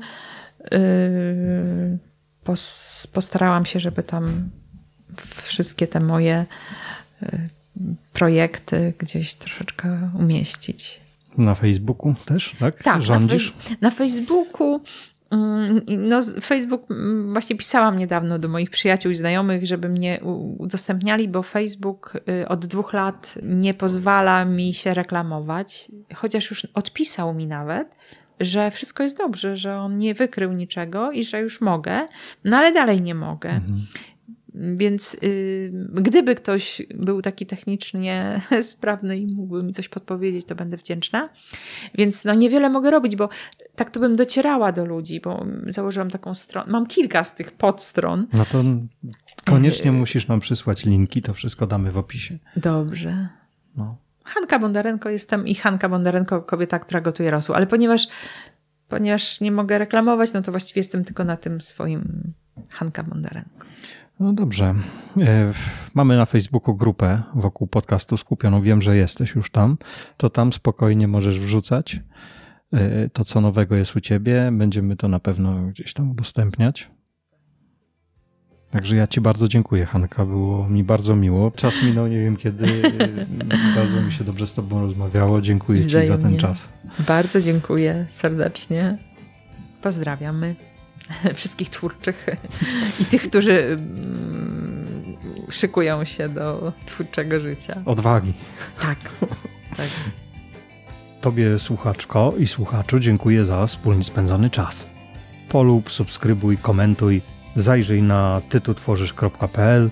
yy, postarałam się, żeby tam wszystkie te moje yy, projekty gdzieś troszeczkę umieścić. Na Facebooku też, tak? Tak, Rządzisz? Na, na Facebooku. Mm, no, Facebook, mm, właśnie pisałam niedawno do moich przyjaciół i znajomych, żeby mnie udostępniali, bo Facebook y, od dwóch lat nie pozwala mi się reklamować, chociaż już odpisał mi nawet, że wszystko jest dobrze, że on nie wykrył niczego i że już mogę, no ale dalej nie mogę. Mhm. Więc yy, gdyby ktoś był taki technicznie [laughs] sprawny i mógłby mi coś podpowiedzieć, to będę wdzięczna. Więc no niewiele mogę robić, bo tak to bym docierała do ludzi, bo założyłam taką stronę. Mam kilka z tych podstron. No to koniecznie y, musisz nam przysłać linki, to wszystko damy w opisie. Dobrze. No. Hanka Bondarenko jestem i Hanka Bondarenko, kobieta, która gotuje rosół, ale ponieważ, ponieważ nie mogę reklamować, no to właściwie jestem tylko na tym swoim Hanka Bondarenko. No dobrze. E, mamy na Facebooku grupę wokół podcastu skupioną. Wiem, że jesteś już tam. To tam spokojnie możesz wrzucać e, to, co nowego jest u ciebie. Będziemy to na pewno gdzieś tam udostępniać. Także ja Ci bardzo dziękuję, Hanka. Było mi bardzo miło. Czas minął, nie wiem kiedy. E, [laughs] bardzo mi się dobrze z Tobą rozmawiało. Dziękuję Wzajemnie. Ci za ten czas. Bardzo dziękuję serdecznie. Pozdrawiamy. [laughs] wszystkich twórczych i tych, którzy mm, szykują się do twórczego życia. Odwagi. Tak. tak. Tobie, słuchaczko i słuchaczu, dziękuję za wspólnie spędzony czas. Polub, subskrybuj, komentuj, zajrzyj na tytutworzysz.pl,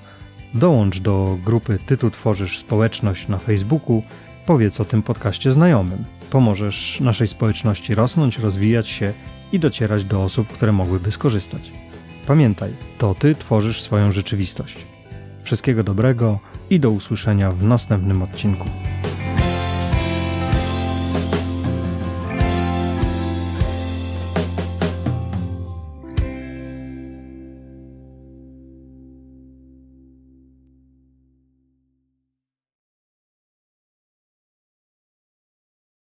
dołącz do grupy Tytu Społeczność na Facebooku, powiedz o tym podcaście znajomym. Pomożesz naszej społeczności rosnąć, rozwijać się i docierać do osób, które mogłyby skorzystać. Pamiętaj, to ty tworzysz swoją rzeczywistość. Wszystkiego dobrego i do usłyszenia w następnym odcinku.